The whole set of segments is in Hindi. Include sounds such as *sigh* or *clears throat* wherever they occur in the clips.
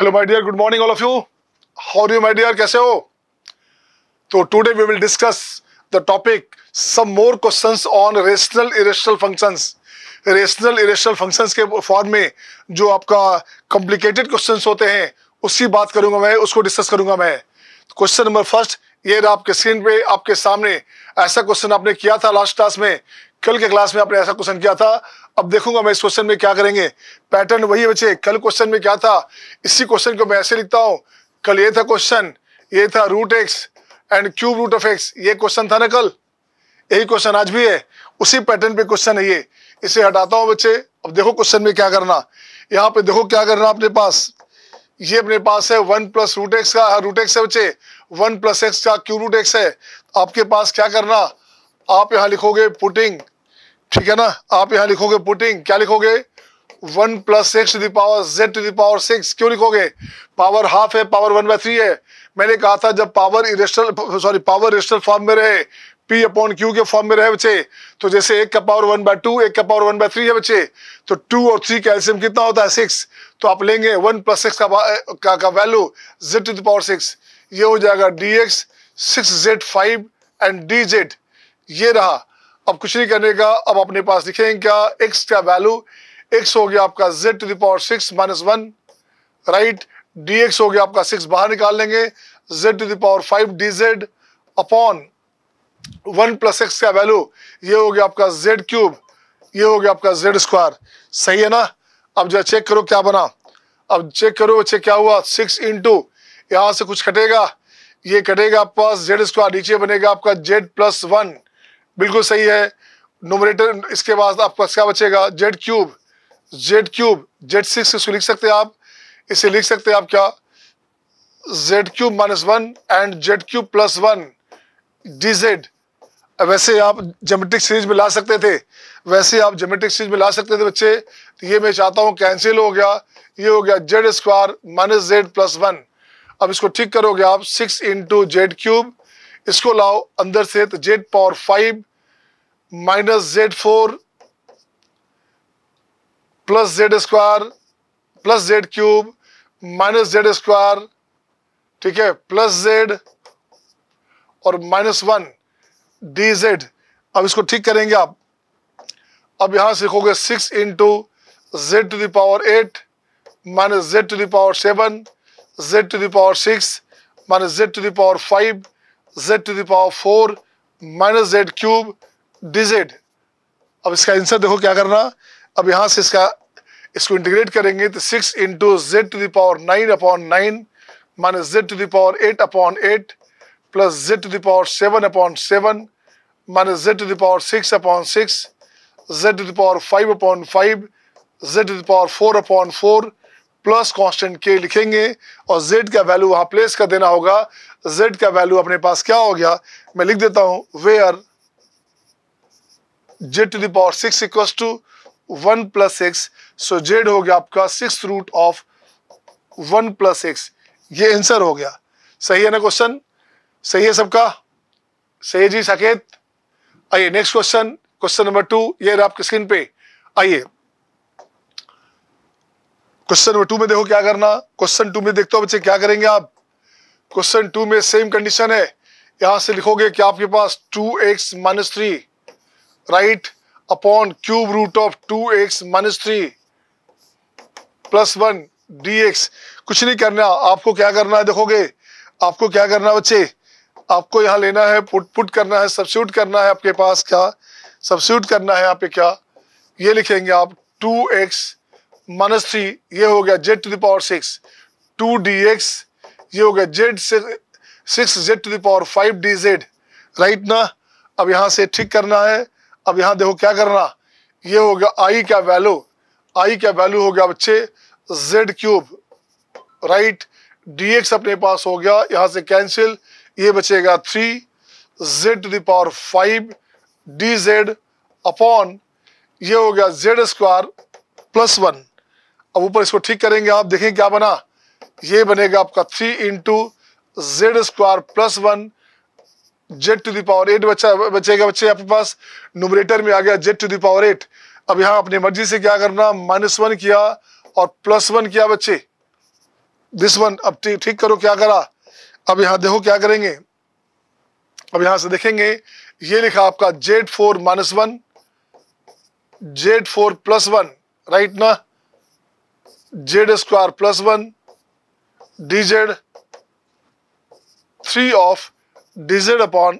hello my dear good morning all of you how do my dear कैसे हो तो today we will discuss the topic some more questions on rational irrational functions rational irrational functions के फॉर्म में जो आपका कॉम्प्लिकेटेड क्वेश्चंस होते हैं उसकी बात करूंगा मैं उसको डिस्कस करूंगा मैं क्वेश्चन नंबर फर्स्ट ये आपके स्क्रीन पे आपके सामने ऐसा क्वेश्चन आपने किया था लास्ट क्लास में कल के क्लास में आपने ऐसा क्वेश्चन किया था अब देखूंगा मैं इस क्वेश्चन में क्या करेंगे पैटर्न वही बचे कल क्वेश्चन में क्या था इसी क्वेश्चन को मैं ऐसे लिखता हूँ कल ये था क्वेश्चन ये था root x and cube root of x ये क्वेश्चन था ना कल यही क्वेश्चन आज भी है उसी पैटर्न पे क्वेश्चन है ये इसे हटाता हूं बच्चे अब देखो क्वेश्चन में क्या करना यहाँ पे देखो क्या करना अपने पास ये अपने पास है वन प्लस रूट एक्स का रूट एक्स है बच्चे वन प्लस एक्स का क्यूब रूट एक्स है आपके पास क्या करना आप यहां लिखोगे पुटिंग ठीक है ना आप यहां लिखोगे पुटिंग क्या लिखोगे one plus six to the power z to the power six क्यों लिखोगे पावर हाफ है पावर वन बाय थ्री है मैंने कहा था जब power irrational sorry power irrational form में रहे P अपॉन Q के फॉर्म में रहे बच्चे तो जैसे एक का पावर वन बाय टू एक का पावर वन बाय थ्री है बच्चे तो टू और थ्री कैल्शियम कितना होता है सिक्स तो आप लेंगे वन प्लस सिक्स का, का, का value z to the power six ये हो जाएगा D x six Z five and D Z ये रहा अब कुछ नहीं करने का अब अपने पास लिखेंगे क्या x का वैल्यू x हो गया आपका z to the power six minus one right d हो गया आपका सिक्स बाहर निकाल लेंगे z to the power five D z upon one plus x का वैल्यू ये हो गया आपका z क्यूब ये हो गया आपका z स्क्वायर सही है ना अब जो चेक करो क्या बना अब चेक करो बच्चे क्या हुआ सिक्स इंटू यहां से कुछ कटेगा ये कटेगा आपका जेड स्क्वायर नीचे बनेगा आपका जेड प्लस वन बिल्कुल सही है नोमरेटर इसके बाद आपका क्या बचेगा z cube z cube z six इसको लिख सकते हैं आप इसे लिख सकते हैं आप क्या z cube minus one and z cube plus one d z वैसे आप जोमेट्रिक सीरीज में ला सकते थे वैसे आप जोमेट्रिक सीरीज में ला सकते थे बच्चे तो ये मैं चाहता हूँ कैंसिल हो गया ये हो गया Z square minus z plus one अब इसको ठीक करोगे आप सिक्स इंटू जेड क्यूब इसको लाओ अंदर से तो z power five minus z four plus z square plus Z cube minus z square ठीक है प्लस जेड और माइनस वन डी जेड अब इसको ठीक करेंगे आप अब यहां सीखोगे six into Z to the power eight minus z to the power seven z to the power six minus z to the power five z to the power four minus z cube d z अब इसका आंसर देखो क्या करना अब यहां से इसका इसको इंटीग्रेट करेंगे तो six into Z to the power nine upon nine minus z to the power eight upon eight plus z to the power seven upon seven minus z to the power six upon six z to the power five upon five z to the power four upon four plus constant के लिखेंगे और जेड का वैल्यू वहां प्लेस कर देना होगा जेड का वैल्यू अपने पास क्या हो गया मैं लिख देता हूं where z to the power six equal to one plus x so z हो गया आपका six root of one plus x ये आंसर हो गया सही है ना क्वेश्चन सही है सबका सही है जी साकेत आइए next question question number two ये रहा आपकी स्क्रीन पे आइए क्वेश्चन नंबर टू में देखो क्या करना क्वेश्चन टू में देखते हो बच्चे क्या करेंगे आप क्वेश्चन टू में सेम कंडीशन है यहां से लिखोगे कि आपके पास two x minus three right upon cube root of two x minus three plus one D x कुछ नहीं करना आपको क्या करना है देखोगे आपको क्या करना है बच्चे आपको यहाँ लेना है पुट पुट करना है सब्स्यूट करना है आपके पास क्या सब्स्यूट करना है यहाँ पे क्या ये लिखेंगे आप टू एक्स माइनस थ्री ये हो गया Z to the power six two d x ये हो गया z six z to the power five D Z right ना अब यहां से ठीक करना है अब यहां देखो क्या करना ये हो गया आई क्या वैल्यू आई क्या वैल्यू हो गया बच्चे z cube right d x अपने पास हो गया यहां से कैंसिल ये बचेगा three z to the power five D z upon ये हो गया जेड स्क्वायर प्लस वन अब ऊपर इसको ठीक करेंगे आप देखें क्या बना ये बनेगा आपका three into z square plus one z to the power eight बच्चा बचेगा बच्चे आपके पास नुमरेटर में आ गया जेड टू दावर एट अब यहां अपनी मर्जी से क्या करना माइनस वन किया और प्लस वन किया बच्चे दिस वन अब ठीक करो क्या करा अब यहां देखो क्या करेंगे अब यहां से देखेंगे ये लिखा आपका z four minus one z four plus one right ना z square plus one d z three of d z upon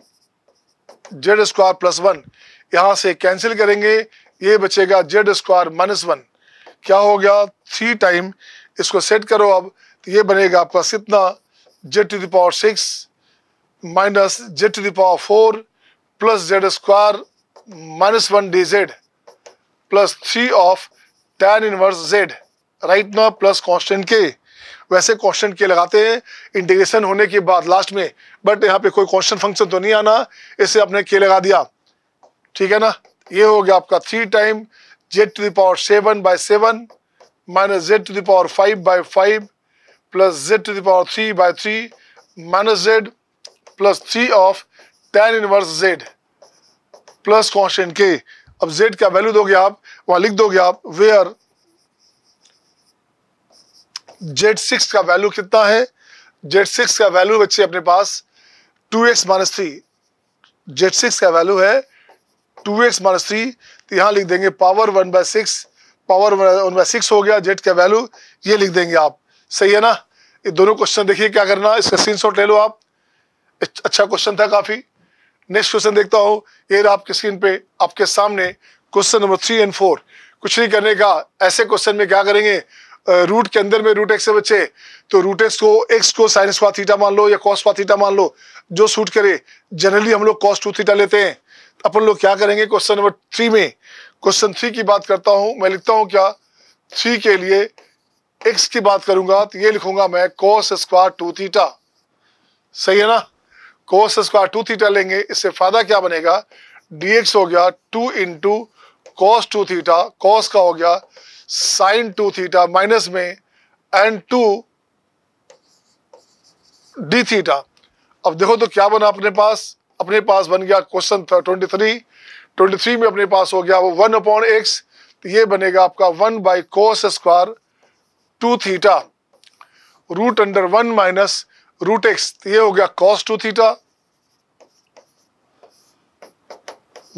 z square plus one यहां से कैंसिल करेंगे ये बचेगा जेड स्क्वायर माइनस वन क्या हो गया थ्री टाइम इसको सेट करो अब तो ये बनेगा आपका कितना z to the power six minus z to the power four plus z square minus one d z plus three of tan inverse z right ना प्लस कॉन्स्टेंट के वैसे क्वेश्चन के लगाते हैं इंटीग्रेशन होने के बाद लास्ट में बट यहाँ पे कोई क्वेश्चन फंक्शन तो नहीं आना इसे आपने के लगा दिया ठीक है ना ये हो गया आपका three time z to the power seven by seven minus z to the power five by five plus z to the power three by three minus z plus three of tan inverse z plus question के अब जेड का वैल्यू दोगे आप वहां लिख दोगे आप वेयर जेड सिक्स का वैल्यू कितना है जेड सिक्स का वैल्यू बच्चे अपने पास two x minus three z six का वैल्यू है टू एक्स माइनस थ्री तो यहाँ लिख देंगे power one by six power one by six हो गया जेड का वैल्यू ये लिख देंगे आप सही है ना ये दोनों क्वेश्चन देखिए क्या करना इसका स्क्रीन ले लो आप अच्छा क्वेश्चन था काफ़ी नेक्स्ट क्वेश्चन देखता हूँ ये आपकी स्क्रीन पे आपके सामने question number three and four कुछ नहीं करने का ऐसे क्वेश्चन में क्या करेंगे रूट के अंदर में रूट एक्स से बचे तो रूट एक्स को एक्स को साइन स्क्वा थीटा मान लो या कॉस स्क्वा थीटा मान लो जो सूट करे जनरली हम लोग कॉस टू थीटा लेते हैं अपन लोग क्या करेंगे क्वेश्चन नंबर थ्री में क्वेश्चन थ्री की बात करता हूं मैं लिखता हूं क्या थ्री के लिए एक्स की बात करूंगा तो ये लिखूंगा मैं कॉस स्क्वायर टू थीटा सही है ना कॉस स्क्वायर टू थीटा लेंगे इससे फायदा क्या बनेगा डीएक्स हो गया two into cos two theta cos का हो गया साइन टू थीटा माइनस में एंड टू डी थीटा अब देखो तो क्या बना अपने पास अपने पास बन गया question twenty three twenty three में अपने पास हो गया वो वन अपॉन एक्स तो ये बनेगा आपका one by cos square two theta root under one minus root x तो ये हो गया cos two theta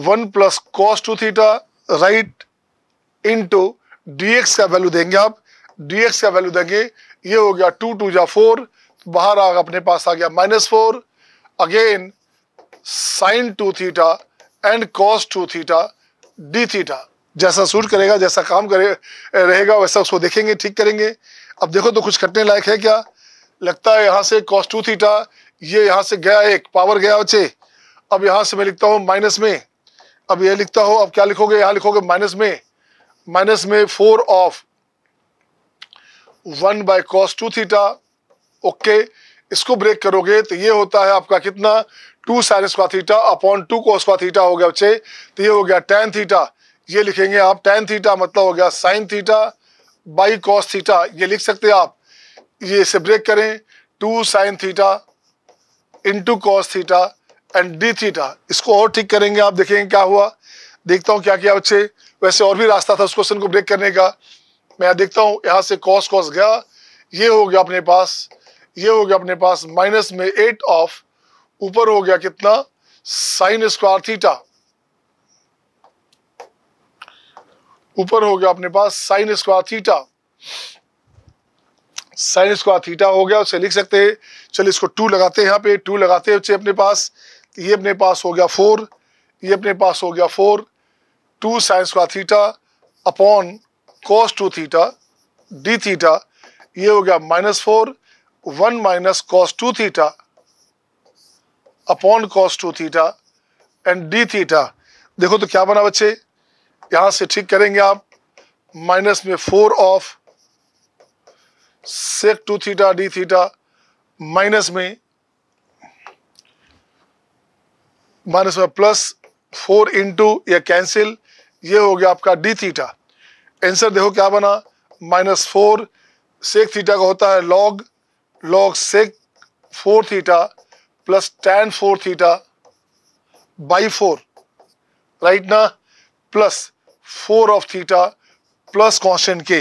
one plus cos two theta right into d x का वैल्यू देंगे आप dx का वैल्यू देंगे ये हो गया टू टू या फोर बाहर आ अपने पास आ गया minus four again sine two theta and cos two theta d theta जैसा सूट करेगा जैसा काम करे रहेगा वैसा उसको देखेंगे ठीक करेंगे अब देखो तो कुछ कटने लायक है क्या लगता है यहाँ से कॉस टू थीटा ये यहाँ से गया एक पावर गया बच्चे अब यहाँ से मैं लिखता हूँ माइनस में अब ये लिखता हो अब क्या लिखोगे यहाँ लिखोगे माइनस में माइनस में four of one by cos two theta okay इसको ब्रेक करोगे तो ये होता है आपका कितना two sine square theta upon two cos square theta हो गया बच्चे तो ये हो गया टेन थीटा ये लिखेंगे आप टेन थीटा मतलब हो गया sine theta by cos theta ये लिख सकते हैं आप ये इसे ब्रेक करें two sine theta into cos theta and d theta इसको और ठीक करेंगे आप देखेंगे क्या हुआ देखता हूँ क्या किया बच्चे वैसे और भी रास्ता था उस क्वेश्चन को ब्रेक करने का मैं देखता हूँ यहाँ से कॉस कॉस गया ये हो गया अपने पास ये हो गया अपने पास माइनस में एट ऑफ ऊपर हो गया कितना साइन स्क्वायर थीटा ऊपर हो गया अपने पास sine square theta sine square theta हो गया उसे लिख सकते हैं चलिए इसको टू लगाते हैं यहाँ पे टू लगाते हैं अपने पास ये अपने पास हो गया फोर ये अपने पास हो गया four two sine square theta upon cos two theta d theta ये हो गया minus four one minus cos two theta upon cos two theta and d theta देखो तो क्या बना बच्चे यहां से ठीक करेंगे आप माइनस में four of sec two theta d theta minus में माइनस में प्लस फोर इंटू या कैंसिल ये हो गया आपका डी थीटा एंसर देखो क्या बना माइनस फोर सेक थीटा का होता है log log sec four theta plus tan four theta by four right ना plus four of theta plus constant के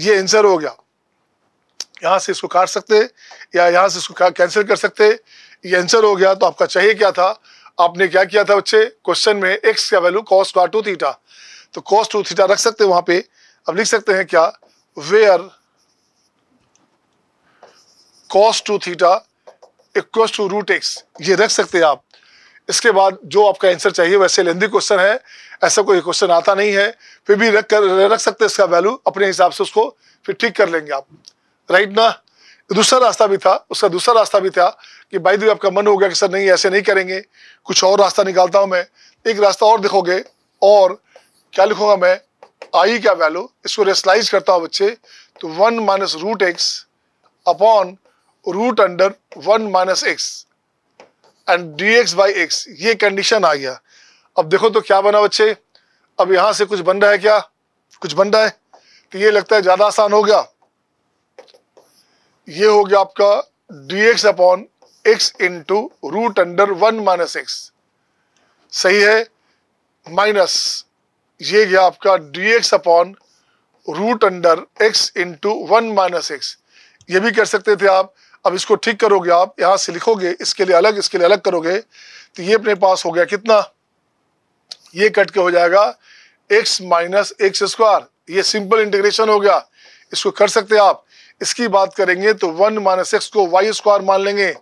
ये आंसर हो गया यहां से इसको काट सकते या यहां से इसको कैंसिल कर सकते ये आंसर हो गया तो आपका चाहिए क्या था आपने क्या किया था बच्चे क्वेश्चन में एक्स का वैल्यू कॉस का टू थीटा तो कॉस टू थीटा रख सकते हैं वहां पे अब लिख सकते हैं क्या where cos two theta equal to root x ये रख सकते हैं आप इसके बाद जो आपका आंसर चाहिए वैसे लेंदी क्वेश्चन है ऐसा कोई क्वेश्चन आता नहीं है फिर भी रख कर रख सकते हैं इसका वैल्यू अपने हिसाब से उसको फिर ठीक कर लेंगे आप राइट ना दूसरा रास्ता भी था उसका दूसरा रास्ता भी था कि भाई दी आपका मन हो गया कि सर नहीं ऐसे नहीं करेंगे कुछ और रास्ता निकालता हूं मैं एक रास्ता और दिखोगे और क्या लिखूंगा मैं आई का वैल्यू इसको रेसलाइज करता हूं बच्चे तो one minus root x upon root under one minus x and d x by x ये कंडीशन आ गया अब देखो तो क्या बना बच्चे अब यहां से कुछ बन रहा है क्या कुछ बन रहा है तो ये लगता है ज़्यादा आसान हो गया ये हो गया आपका D x upon X into root under one minus X सही है माइनस ये गया आपका D x upon root under X into one minus X ये भी कर सकते थे आप अब इसको ठीक करोगे आप यहां से लिखोगे इसके लिए अलग इसके लिए अलग करोगे तो ये अपने पास हो गया कितना ये कट के हो जाएगा एक्स माइनस एक्स स्क्वायर ये सिंपल इंटीग्रेशन हो गया इसको कर सकते आप इसकी बात करेंगे तो वन माइनस एक्स को वाई स्क्वायर मान लेंगे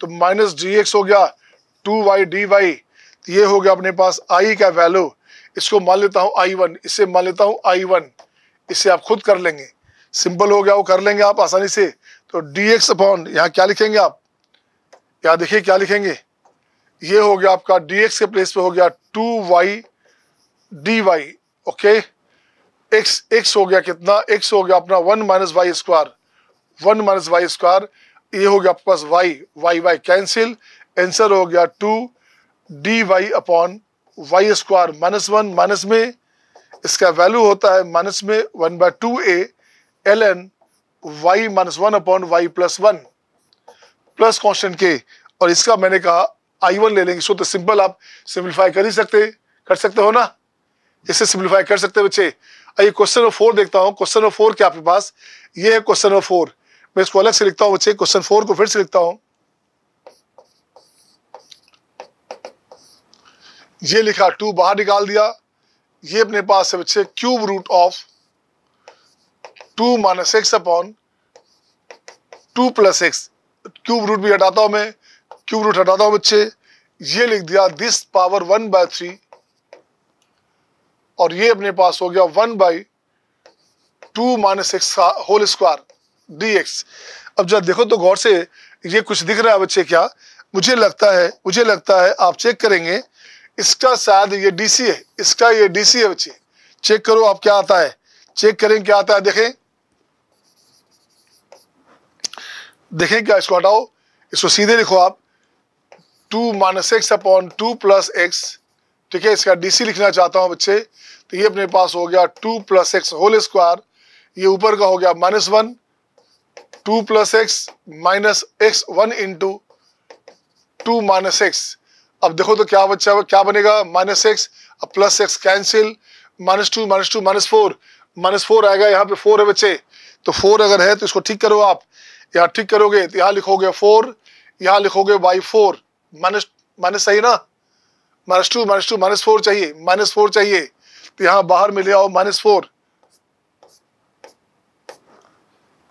तो माइनस डी एक्स हो गया टू वाई डी वाई ये हो गया अपने पास आई का वैल्यू इसको मान लेता हूँ आई वन इसे मान लेता हूँ आई वन इसे आप खुद कर लेंगे सिंपल हो गया वो कर लेंगे आप आसानी से तो डी एक्स अपॉन यहाँ क्या लिखेंगे आप यहाँ देखिए क्या लिखेंगे ये हो गया आपका डी एक्स के प्लेस पे हो गया two Y D Y okay X X हो गया कितना एक्स हो गया अपना one minus Y square one minus Y square ये हो गया आपके पास Y Y Y cancel answer हो गया two D Y upon Y square minus one minus में इसका वैल्यू होता है माइनस में one by two A L N Y minus one upon Y plus one plus constant के और इसका मैंने कहा आई वन ले लेंगे सो तो सिंपल आप सिंप्लीफाई कर ही सकते कर सकते हो ना इससे सिंप्लीफाई कर सकते बच्चे आइए क्वेश्चन नंबर फोर देखता हूँ क्वेश्चन नंबर फोर क्या आपके पास ये है क्वेश्चन नंबर फोर मैं इसको अलग से लिखता हूँ बच्चे क्वेश्चन फोर को फिर से लिखता हूँ ये लिखा टू बाहर निकाल दिया ये अपने पास है बच्चे cube root of two minus X upon two plus X cube root भी हटाता हूं मैं क्यूब रूट हटाता हूं बच्चे ये लिख दिया this power one by three और ये अपने पास हो गया one by two minus X का होल स्क्वायर डी एक्स अब जब देखो तो गौर से ये कुछ दिख रहा है बच्चे क्या मुझे लगता है मुझे लगता है आप चेक करेंगे इसका शायद ये डीसी है इसका ये डीसी है बच्चे चेक करो आप क्या आता है चेक करें क्या आता है देखें देखें क्या इसको हटाओ इसको सीधे लिखो आप two minus X upon two plus X ठीक है इसका डीसी लिखना चाहता हूं बच्चे तो ये अपने पास हो गया two plus X whole square ये ऊपर का हो गया minus one two plus X minus X one into two minus X अब देखो तो क्या बच्चा क्या बनेगा माइनस एक्स अब plus X cancel minus two minus two minus four minus four आएगा यहाँ पे फोर है बच्चे तो फोर अगर है तो इसको ठीक करो आप यहाँ ठीक करोगे तो यहाँ लिखोगे फोर यहाँ लिखोगे बाई फोर माइनस माइनस सही ना minus two minus two minus four चाहिए माइनस फोर चाहिए तो यहाँ बाहर में ले आओ माइनस फोर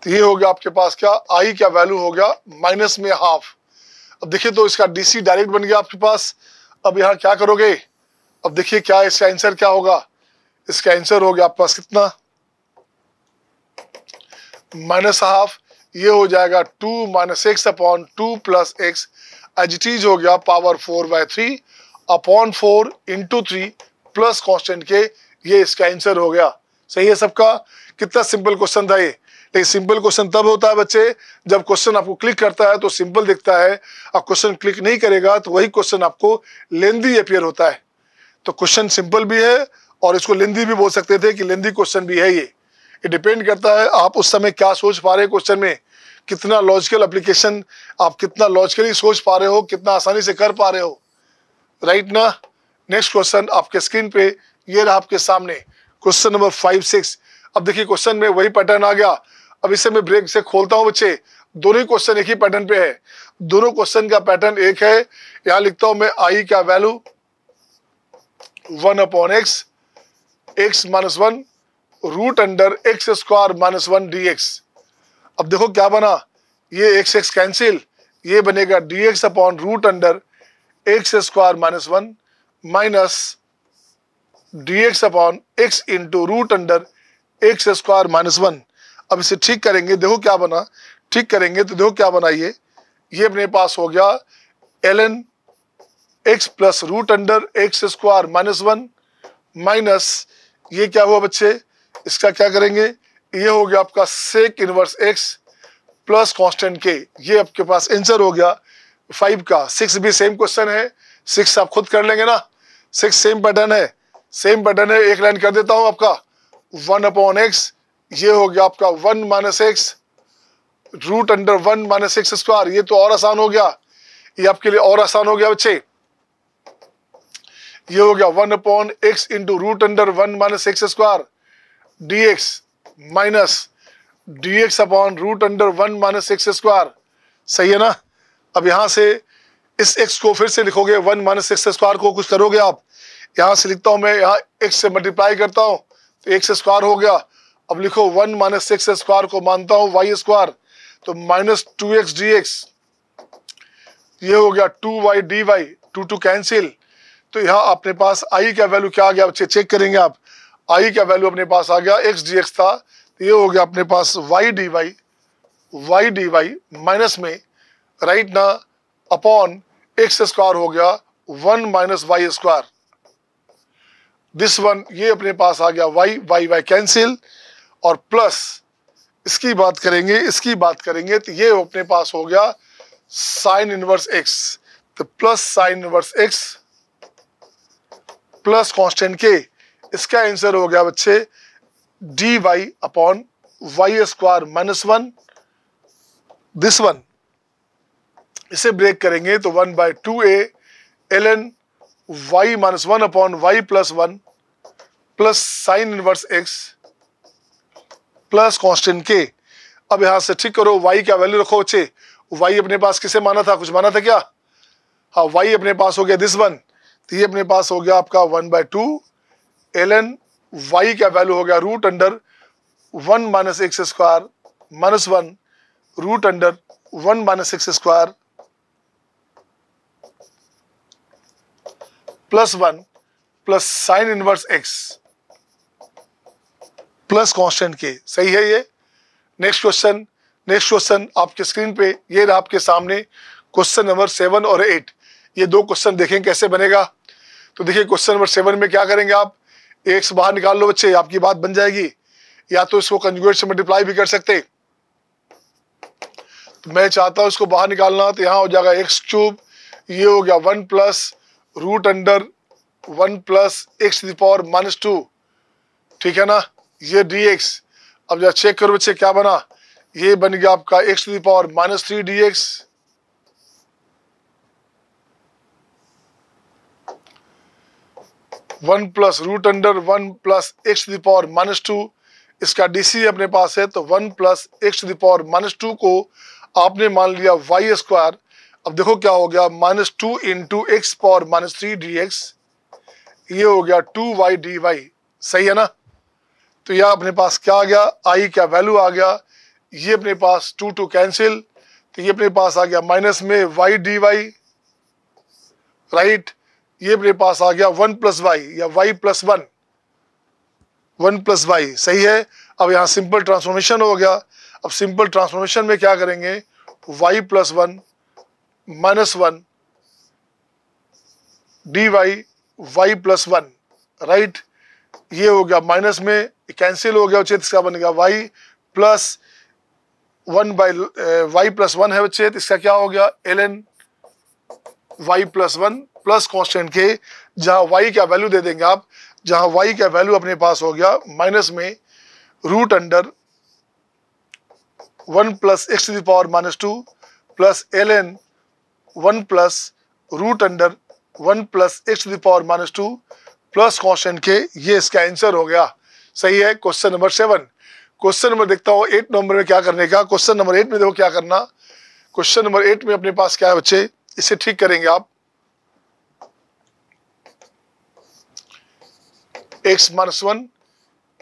तो ये हो गया आपके पास क्या आई क्या वैल्यू हो गया माइनस में हाफ अब देखिए तो इसका डीसी डायरेक्ट बन गया आपके पास अब यहाँ क्या करोगे अब देखिए क्या इसका आंसर क्या होगा इसका आंसर हो गया आपके पास कितना माइनस हाफ ये हो जाएगा two minus X upon two plus X is हो गया power four by three upon four into three plus constant के ये इसका आंसर हो गया सही है सबका कितना सिंपल क्वेश्चन था ये एक सिंपल क्वेश्चन तब होता है बच्चे जब क्वेश्चन आपको क्लिक करता है तो सिंपल दिखता है और क्वेश्चन क्लिक नहीं करेगा तो वही क्वेश्चन आपको लेंदी अपियर होता है तो क्वेश्चन सिंपल भी है और इसको लेंदी भी बोल सकते थे कि लेंदी क्वेश्चन भी है ये ये डिपेंड करता है आप उस समय क्या सोच पा रहे क्वेश्चन में कितना लॉजिकल एप्लीकेशन आप कितना लॉजिकली सोच पा रहे हो कितना आसानी से कर पा रहे हो राइट ना नेक्स्ट क्वेश्चन आपके स्क्रीन पे ये रहा आपके सामने क्वेश्चन नंबर फाइव सिक्स अब देखिए क्वेश्चन में वही पैटर्न आ गया अब इससे मैं ब्रेक से खोलता हूं बच्चे दोनों ही क्वेश्चन एक ही पैटर्न पे है दोनों क्वेश्चन का पैटर्न एक है यहां लिखता हूं मैं आई का value one upon X X minus one root under X square minus one D x अब देखो क्या बना ये एक्स एक्स कैंसिल ये बनेगा D x upon root under X square minus one minus D x upon X into root under X square minus one अब इसे ठीक करेंगे देखो क्या बना ठीक करेंगे तो देखो क्या बना ये ये अपने पास हो गया L N X plus root under X square minus one minus ये क्या हुआ बच्चे इसका क्या करेंगे ये हो गया आपका sec inverse X plus constant के ये आपके पास आंसर हो गया फाइव का सिक्स भी सेम क्वेश्चन है सिक्स आप खुद कर लेंगे ना सिक्स सेम पैटर्न है सेम पैटर्न है एक लाइन कर देता हूं आपका वन अपॉन एक्स ये हो गया आपका one minus X root under one minus X square ये तो और आसान हो गया ये आपके लिए और आसान हो गया बच्चे ये हो गया one upon X into root under one minus X square D X minus D x upon root under one minus X square सही है ना अब यहां से इस एक्स को फिर से लिखोगे वन माइनस एक्स स्क्वायर को कुछ करोगे आप यहां से लिखता हूं मैं यहां एक्स से मल्टीप्लाई करता हूं तो एक्स स्क्वायर हो गया अब लिखो वन माइनस एक्स स्क्वायर को मानता हूं वाई स्क्वायर तो minus two X D x ये हो गया two Y D Y two two cancel तो यहां अपने पास आई का वैल्यू क्या आ गया बच्चे चेक करेंगे आप आई का वैल्यू अपने पास आ गया एक्स डी एक्स था तो ये हो गया अपने पास Y D Y Y D Y minus में राइट ना अपॉन एक्स स्क्वायर हो गया one minus Y square this one ये अपने पास आ गया वाई वाई वाई कैंसिल और प्लस इसकी बात करेंगे इसकी बात करेंगे तो ये अपने पास हो गया साइन इनवर्स एक्स तो plus sine inverse X plus constant K इसका आंसर हो गया बच्चे D Y upon Y square minus one this one इसे ब्रेक करेंगे तो one by two A L N Y minus one upon Y plus one plus sine inverse X plus constant K अब यहां से ठीक करो वाई का वैल्यू रखो अच्छे वाई अपने पास किसे माना था कुछ माना था क्या हाँ वाई अपने पास हो गया दिस वन तो ये अपने पास हो गया आपका one by two L N Y का वैल्यू हो गया root under one minus X square minus one root under one minus X square plus one plus sine inverse X plus constant K सही है ये नेक्स्ट क्वेश्चन नेक्स्ट क्वेश्चन आपके स्क्रीन पे ये रहा आपके सामने क्वेश्चन नंबर सेवन और एट ये दो क्वेश्चन देखें कैसे बनेगा तो देखिए क्वेश्चन नंबर सेवन में क्या करेंगे आप एक्स बाहर निकाल लो बच्चे आपकी बात बन जाएगी या तो इसको कंजुगेट से मल्टीप्लाई भी कर सकते तो मैं चाहता हूं इसको बाहर निकालना तो यहाँ हो जाएगा एक्स क्यूब ये हो गया one plus root under one plus x power minus two ठीक है ना ये डी एक्स अब जरा चेक करो बच्चे क्या बना ये बन गया आपका X to the power minus three D x one plus root under one plus x to the power minus two इसका डीसी अपने पास है तो one plus x to the power minus two को आपने मान लिया वाई स्क्वायर अब देखो क्या हो गया minus two into x power minus three D x ये हो गया टू वाई डी वाई सही है ना तो यह अपने पास क्या आ गया आई क्या वैल्यू आ गया ये अपने पास टू टू कैंसिल तो ये अपने पास आ गया माइनस में वाई डी वाई राइट ये अपने पास आ गया वन प्लस वाई या Y plus one one plus Y सही है अब यहां सिंपल ट्रांसफॉर्मेशन हो गया अब सिंपल ट्रांसफॉर्मेशन में क्या करेंगे Y plus one minus one D Y Y plus one right ये हो गया माइनस में कैंसिल हो गया उचित इसका बनेगा Y plus one by Y plus one है उचित इसका क्या हो गया L N Y plus one plus constant K जहां वाई का वैल्यू दे देंगे आप जहां वाई का वैल्यू अपने पास हो गया माइनस में root under one plus x to the power minus two plus L N one plus root under one plus x to the power minus two plus question K ये इसका आंसर हो गया सही है question number seven question number देखता हूँ एट नंबर में क्या करने का क्वेश्चन नंबर एट में देखो क्या करना क्वेश्चन नंबर एट में अपने पास क्या है बच्चे इसे ठीक करेंगे आप X minus one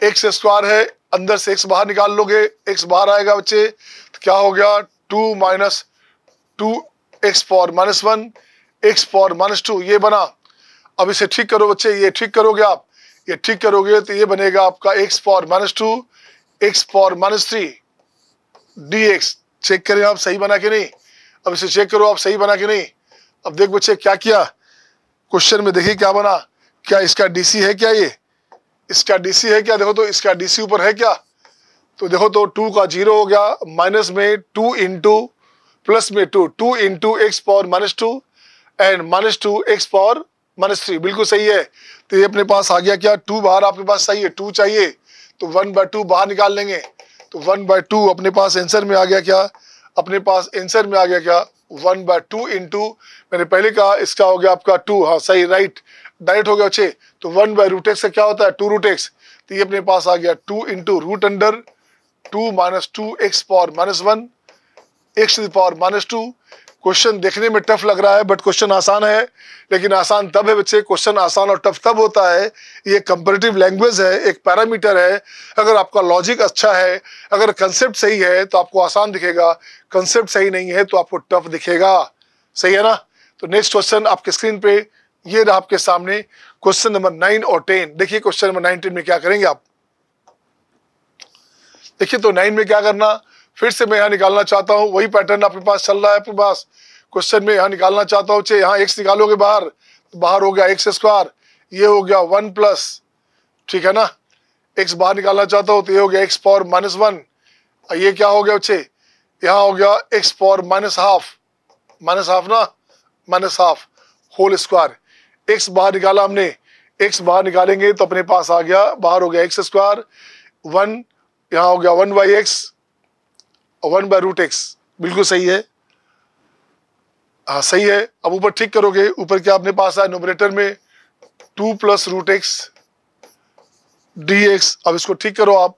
X square है अंदर से एक्स बाहर निकाल लोगे एक्स बाहर आएगा बच्चे तो क्या हो गया two minus two X power minus one X power minus two ये बना अब इसे ठीक करो बच्चे ये ठीक करोगे आप ये ठीक करोगे तो ये बनेगा आपका x power minus two X power minus three D X check करें आप सही बना के नहीं अब इसे चेक करो आप सही बना के नहीं अब देख बच्चे क्या किया क्वेश्चन में देखिए क्या बना क्या इसका डीसी है क्या ये इसका डीसी है क्या देखो तो इसका डीसी ऊपर है क्या तो देखो तो टू का जीरो हो गया माइनस में टू इंटू प्लस में two two into x power minus two and minus two X power minus three बिल्कुल सही है तो ये अपने पास आ गया क्या टू बाहर आपके पास सही है टू चाहिए तो वन बाय टू बाहर निकाल लेंगे तो वन बाय टू अपने पास आंसर में आ गया क्या अपने पास आंसर में आ गया क्या one by two into मैंने पहले कहा इसका हो गया आपका टू हाँ सही राइट डायरेक्ट हो गया अच्छे तो वन बाय रूट एक्स का क्या होता है टू रूट एक्स तो ये अपने पास आ गया two into root under two minus two X power minus one X power minus two question देखने में टफ लग रहा है बट क्वेश्चन आसान है लेकिन आसान तब है बच्चे क्वेश्चन आसान और टफ तब होता है ये कंपेरेटिव लैंग्वेज है एक पैरामीटर है अगर आपका लॉजिक अच्छा है अगर कंसेप्ट सही है तो आपको आसान दिखेगा कंसेप्ट सही नहीं है तो आपको टफ दिखेगा सही है ना तो नेक्स्ट क्वेश्चन आपके स्क्रीन पे ये रहा आपके सामने क्वेश्चन नंबर नाइन और टेन देखिए क्वेश्चन नंबर नाइन में क्या करेंगे आप देखिए तो नाइन में क्या करना फिर से मैं यहाँ निकालना चाहता हूँ वही पैटर्न आपके पास चल रहा है आपके पास क्वेश्चन में यहाँ निकालना चाहता हूँ यहाँ एक्स निकालोगे बाहर तो बाहर हो गया एक्स स्क्वायर ये हो गया वन प्लस ठीक है ना एक्स बाहर निकालना चाहता हूँ तो ये हो गया एक्स पावर माइनस वन ये क्या हो गया बच्चे यहाँ हो गया x power minus half minus half ना minus half whole square X बाहर निकाला हमने एक्स बाहर निकालेंगे तो अपने पास आ गया बाहर हो गया एक्स स्क्वायर वन यहाँ हो गया वन बाई एक्स और वन बाय रूट एक्स बिल्कुल सही है हाँ सही है अब ऊपर ठीक करोगे ऊपर क्या आपने पास आया नोमरेटर में two plus root X D x अब इसको ठीक करो आप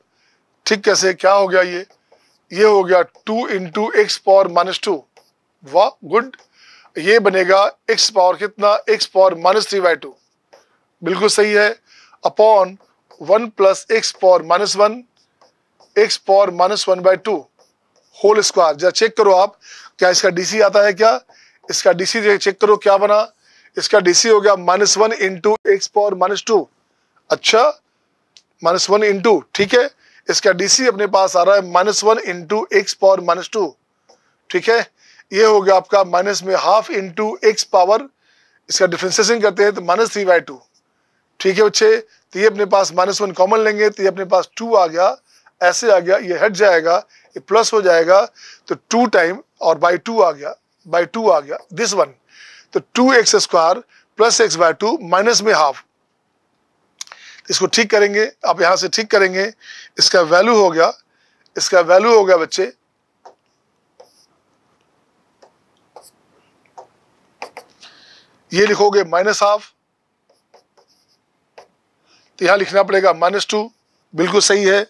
ठीक कैसे क्या हो गया ये ये हो गया two into x power minus two वाह गुड ये बनेगा एक्स पावर कितना X power minus three by two बिल्कुल सही है upon one plus x power minus one X power minus one by two whole square जरा चेक करो आप क्या इसका डीसी आता है क्या इसका डीसी चेक करो क्या बना इसका डीसी हो गया minus one into x power minus two अच्छा माइनस वन इंटू ठीक है इसका डीसी अपने पास आ रहा है minus one into x power minus two ठीक है ये हो गया आपका माइनस में हाफ इंटू एक्स पावर इसका डिफ्रेंसिंग करते हैं तो माइनस थ्री बाई टू ठीक है बच्चे तो ये अपने पास माइनस वन कॉमन लेंगे तो ये अपने पास टू आ गया ऐसे आ गया ये हट जाएगा ये प्लस हो जाएगा तो टू टाइम और बाई टू आ गया बाई टू आ गया दिस वन तो two X square plus X by two minus में हाफ इसको ठीक करेंगे आप यहां से ठीक करेंगे इसका वैल्यू हो गया इसका वैल्यू हो गया बच्चे ये लिखोगे माइनस हाफ तो यहां लिखना पड़ेगा माइनस टू बिल्कुल सही है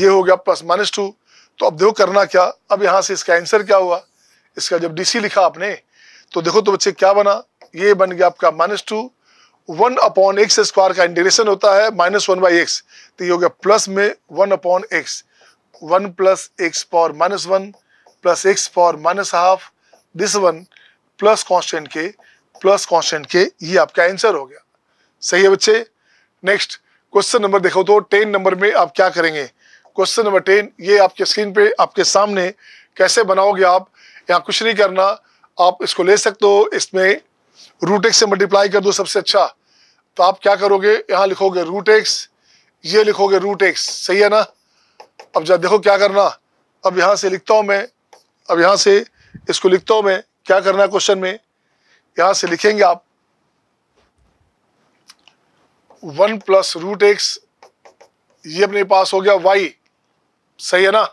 ये हो गया प्लस माइनस टू तो अब देखो करना क्या अब यहाँ से इसका आंसर क्या हुआ इसका जब डीसी लिखा आपने तो देखो तो बच्चे क्या बना ये बन गया आपका minus two one upon X square का इंटीग्रेशन होता है माइनस वन बाई एक्स तो ये हो गया प्लस में one upon x one plus x power minus one plus x power minus half this one plus constant K plus constant के ये आपका आंसर हो गया सही है बच्चे नेक्स्ट क्वेश्चन नंबर देखो तो टेन नंबर में आप क्या करेंगे क्वेश्चन नंबर टेन ये आपके स्क्रीन पे आपके सामने कैसे बनाओगे आप यहाँ कुछ नहीं करना आप इसको ले सकते हो इसमें रूट एक्स से मल्टीप्लाई कर दो सबसे अच्छा तो आप क्या करोगे यहाँ लिखोगे रूट एक्स ये लिखोगे रूट एक्स सही है ना अब जब देखो क्या करना अब यहाँ से लिखता हूँ मैं अब यहाँ से इसको लिखता हूँ मैं क्या करना है क्वेश्चन में यहाँ से लिखेंगे आप वन प्लस रूट एक्स ये अपने पास हो गया वाई सही है ना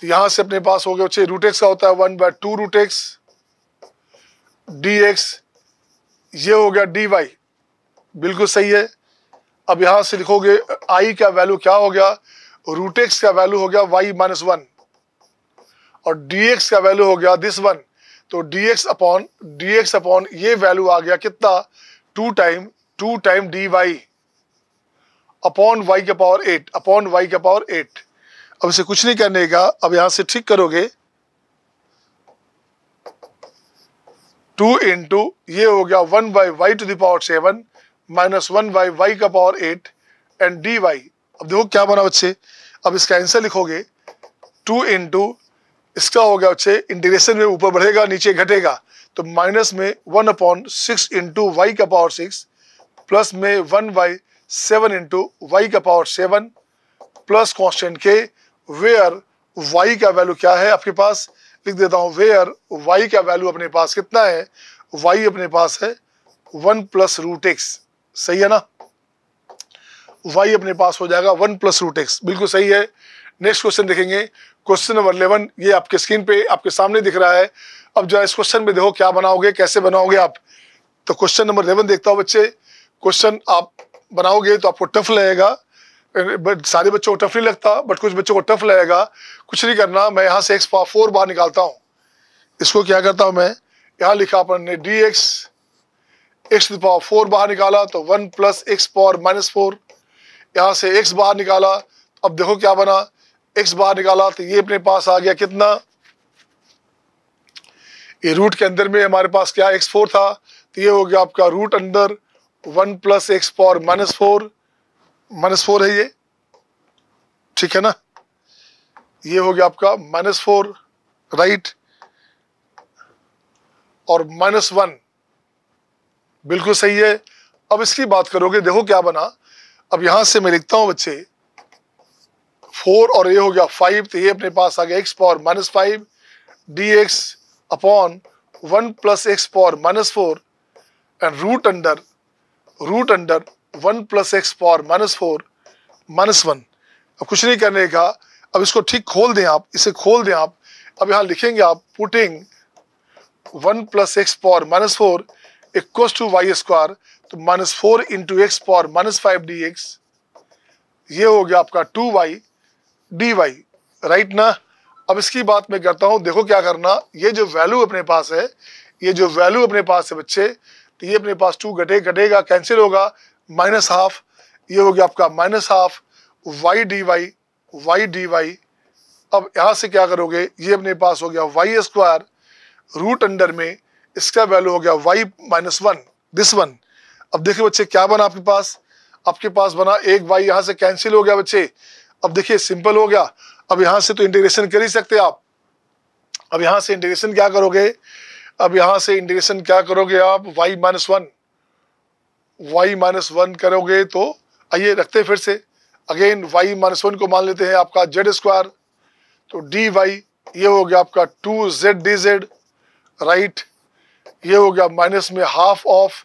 तो यहां से अपने पास हो गया छह रूट एक्स का होता है one by two root X D x ये हो गया डी वाई बिल्कुल सही है अब यहां से लिखोगे आई का वैल्यू क्या हो गया रूट एक्स का वैल्यू हो गया वाई माइनस वन और डी एक्स का वैल्यू हो गया दिस वन तो D x upon D x upon ये वैल्यू आ गया कितना two time two time D Y upon Y के पावर एट अपॉन वाई के पावर एट अब इसे कुछ नहीं करने का अब यहां से ठीक करोगे टू इंटू ये हो गया one by Y to the power seven minus one by Y का power eight and D Y अब देखो क्या बना बच्चे अब इसका आंसर लिखोगे टू इंटू इसका हो गया बच्चे इंटीग्रेशन में ऊपर बढ़ेगा नीचे घटेगा तो माइनस में one upon six into Y का पावर सिक्स प्लस में one by seven into Y का पावर सेवन प्लस कॉन्स्टेंट के वेयर वाई का वैल्यू क्या है आपके पास लिख देता हूँ वेयर वाई का वैल्यू अपने पास कितना है वाई अपने पास है वन प्लस रूट एक्स सही है ना वाई अपने पास हो जाएगा वन प्लस रूट एक्स बिल्कुल सही है नेक्स्ट क्वेश्चन देखेंगे क्वेश्चन नंबर इलेवन ये आपके स्क्रीन पे आपके सामने दिख रहा है अब जो इस क्वेश्चन में देखो क्या बनाओगे कैसे बनाओगे आप तो क्वेश्चन नंबर इलेवन देखता हूँ बच्चे क्वेश्चन आप बनाओगे तो आपको टफ लगेगा बट सारे बच्चों को टफ नहीं लगता बट कुछ बच्चों को टफ लगेगा कुछ नहीं करना मैं यहाँ से एक्स पावर फोर बाहर निकालता हूँ इसको क्या करता हूँ मैं यहाँ लिखा अपन ने D x X power four बाहर निकाला तो one plus x power minus four यहाँ से एक्स बाहर निकाला तो अब देखो क्या बना एक्स बाहर निकाला तो ये अपने पास आ गया कितना ये रूट के अंदर में हमारे पास क्या एक्स फोर था तो ये हो गया आपका रूट अंदर one plus x power minus four minus four है ये ठीक है ना ये हो गया आपका माइनस फोर राइट और माइनस वन बिल्कुल सही है अब इसकी बात करोगे देखो क्या बना अब यहां से मैं लिखता हूं बच्चे फोर और ये हो गया फाइव तो ये अपने पास आ गया x power minus five D x upon one plus x power minus four and root under root under one plus x power minus four minus one अब कुछ नहीं करने का अब इसको ठीक खोल दें आप इसे खोल दें आप अब यहां लिखेंगे आप putting one plus x power minus four equal to Y square तो minus four into x power minus five D x ये हो गया आपका two Y D Y right ना अब इसकी बात मैं करता हूं देखो क्या करना ये जो वैल्यू अपने पास है ये जो वैल्यू अपने पास है बच्चे तो ये अपने पास टू घटे घटेगा कैंसिल होगा माइनस हाफ ये हो गया आपका minus half Y D Y Y D Y अब यहाँ से क्या करोगे ये अपने पास हो गया वाई स्क्वायर रूट अंडर में इसका वैल्यू हो गया Y minus one this one अब देखिए बच्चे क्या बना आपके पास आपके पास बना एक वाई यहाँ से कैंसिल हो गया बच्चे अब देखिए सिंपल हो गया अब यहाँ से तो इंटीग्रेशन कर ही सकते आप अब यहाँ से इंटीग्रेशन क्या करोगे अब यहाँ से इंटीग्रेशन क्या करोगे आप Y minus one Y minus one करोगे तो आइए रखते फिर से अगेन वाई माइनस वन को मान लेते हैं आपका जेड स्क्वायर तो डी वाई ये हो गया आपका two Z D Z right ये हो गया माइनस में हाफ ऑफ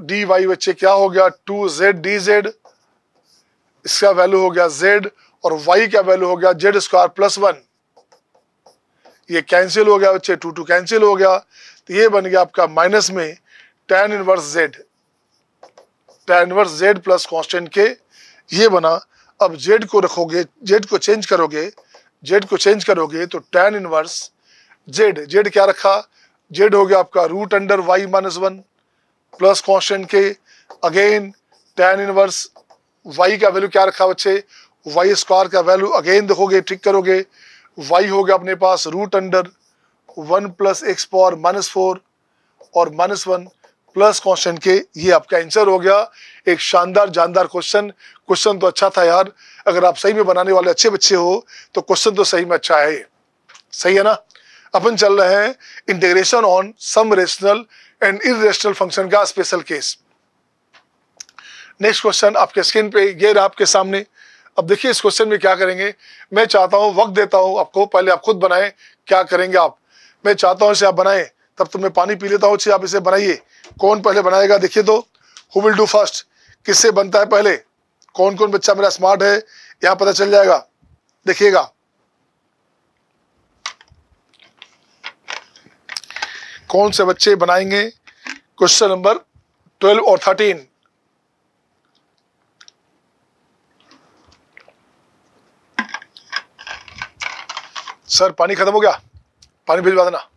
डी वाई बच्चे क्या हो गया टू जेड डी जेड इसका वैल्यू हो गया जेड और वाई का वैल्यू हो गया जेड स्क्वायर प्लस वन ये कैंसिल हो गया बच्चे टू टू कैंसिल हो गया तो ये बन गया आपका माइनस में tan inverse Z tan inverse Z plus constant के ये बना अब जेड को रखोगे जेड को चेंज करोगे जेड को चेंज करोगे तो टैन इनवर्स जेड जेड क्या रखा जेड हो गया आपका root under Y minus one plus constant K again tan inverse Y का वैल्यू क्या रखा बच्चे वाई स्क्वायर का वैल्यू अगेन देखोगे ठीक करोगे वाई हो गया अपने पास root under one plus x power minus four और minus one plus constant K ये आपका आंसर हो गया एक शानदार जानदार क्वेश्चन क्वेश्चन तो अच्छा था यार अगर आप सही में बनाने वाले अच्छे बच्चे हो तो क्वेश्चन तो सही में अच्छा है सही है ना अपन चल रहे हैं integration on some rational and irrational function का स्पेशल केस नेक्स्ट क्वेश्चन आपके स्क्रीन पे ये रहा आपके सामने अब देखिए इस क्वेश्चन में क्या करेंगे मैं चाहता हूं वक्त देता हूं आपको पहले आप खुद बनाएं क्या करेंगे आप मैं चाहता हूं इसे आप बनाएं तब तो मैं पानी पी लेता हूँ आप इसे बनाइए कौन पहले बनाएगा देखिए तो हु विल डू फर्स्ट किससे बनता है पहले कौन कौन बच्चा मेरा स्मार्ट है यहां पता चल जाएगा देखिएगा कौन से बच्चे बनाएंगे क्वेश्चन नंबर ट्वेल्व और थर्टीन सर पानी खत्म हो गया पानी भिजवा देना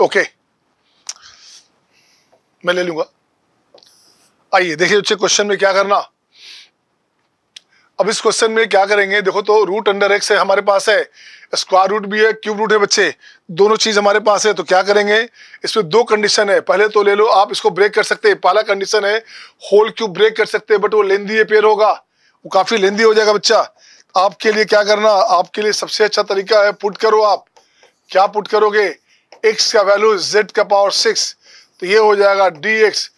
ओके मैं ले लूंगा आइए देखिए बच्चे क्वेश्चन में क्या करना अब इस क्वेश्चन में क्या करेंगे देखो तो रूट अंडर एक्स है हमारे पास है स्क्वायर रूट भी है क्यूब रूट है बच्चे दोनों चीज हमारे पास है तो क्या करेंगे इसमें दो कंडीशन है पहले तो ले लो आप इसको ब्रेक कर सकते हैं पहला कंडीशन है होल क्यूब ब्रेक कर सकते हैं बट वो लेंदी है पेयर होगा वो काफी लेंदी हो जाएगा बच्चा आपके लिए क्या करना आपके लिए सबसे अच्छा तरीका है पुट करो आप क्या पुट करोगे एक्स का वैल्यू जेड का पावर सिक्स तो ये हो जाएगा डी एक्स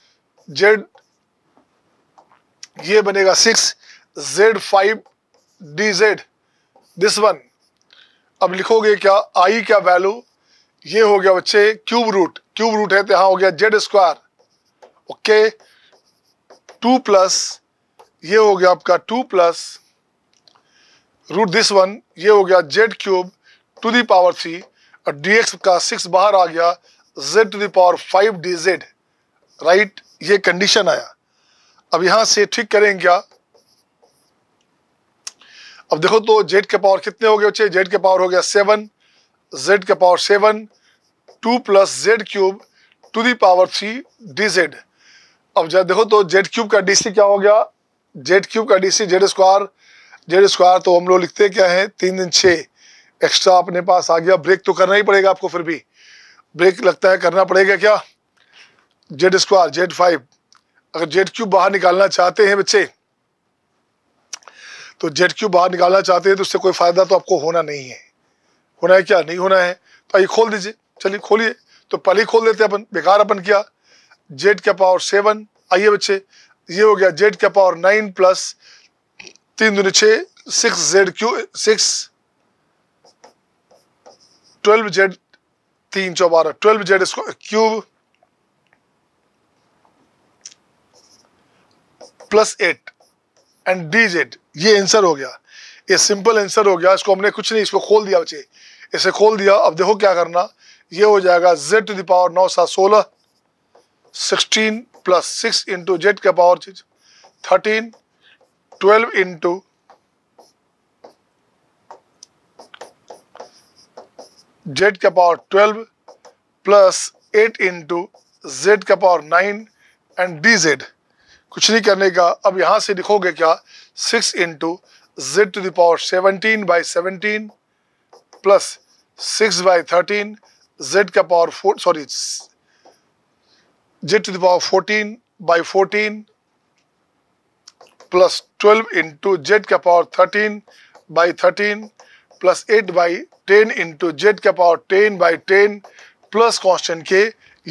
जेड ये बनेगा six Z five D Z this one अब लिखोगे क्या आई का वैल्यू ये हो गया बच्चे क्यूब रूट क्यूब रूट है तो यहां हो गया Z square okay two plus ये हो गया आपका two plus root this one ये हो गया Z cube to the power three D x का सिक्स बाहर आ गया Z to the power five D Z right ये कंडीशन आया अब यहां से ठीक करेंगे क्या अब देखो तो जेड के पावर कितने हो गए बच्चे जेड के पावर हो गया सेवन जेड के power seven two plus Z cube to the power three D Z अब जब देखो तो जेड क्यूब का डीसी क्या हो गया जेड क्यूब का D C Z square Z square तो हम लोग लिखते क्या है तीन दिन छे एक्स्ट्रा अपने पास आ गया ब्रेक तो करना ही पड़ेगा आपको फिर भी ब्रेक लगता है करना पड़ेगा क्या जेड स्क्वायर जेड फाइव अगर जेड क्यूब बाहर निकालना चाहते हैं बच्चे तो जेड क्यूब बाहर निकालना चाहते हैं तो उससे कोई फ़ायदा तो आपको होना नहीं है होना है क्या नहीं होना है तो आइए खोल दीजिए चलिए खोलिए तो पहले खोल देते अपन बेकार अपन किया जेड के पावर सेवन आइए बच्चे ये हो गया जेड के पावर नाइन प्लस तीन दून छः six Z cube six twelve Z तीन चौबारह twelve Z cube plus eight and D Z ये आंसर हो गया ये सिंपल आंसर हो गया इसको हमने कुछ नहीं इसको खोल दिया बच्चे इसे खोल दिया अब देखो क्या करना ये हो जाएगा जेड टू दावर नौ सात सोलह sixteen plus six into Z का पावर चीज थर्टीन ट्वेल्व इंटू जेड का power twelve plus eight into Z का power nine and D Z कुछ नहीं करने का अब यहां से लिखोगे क्या six into Z to the power seventeen by seventeen plus six by thirteen Z का power four sorry Z to the power fourteen by fourteen plus twelve into Z का power thirteen by thirteen plus eight by ten into Z के power ten by ten plus constant के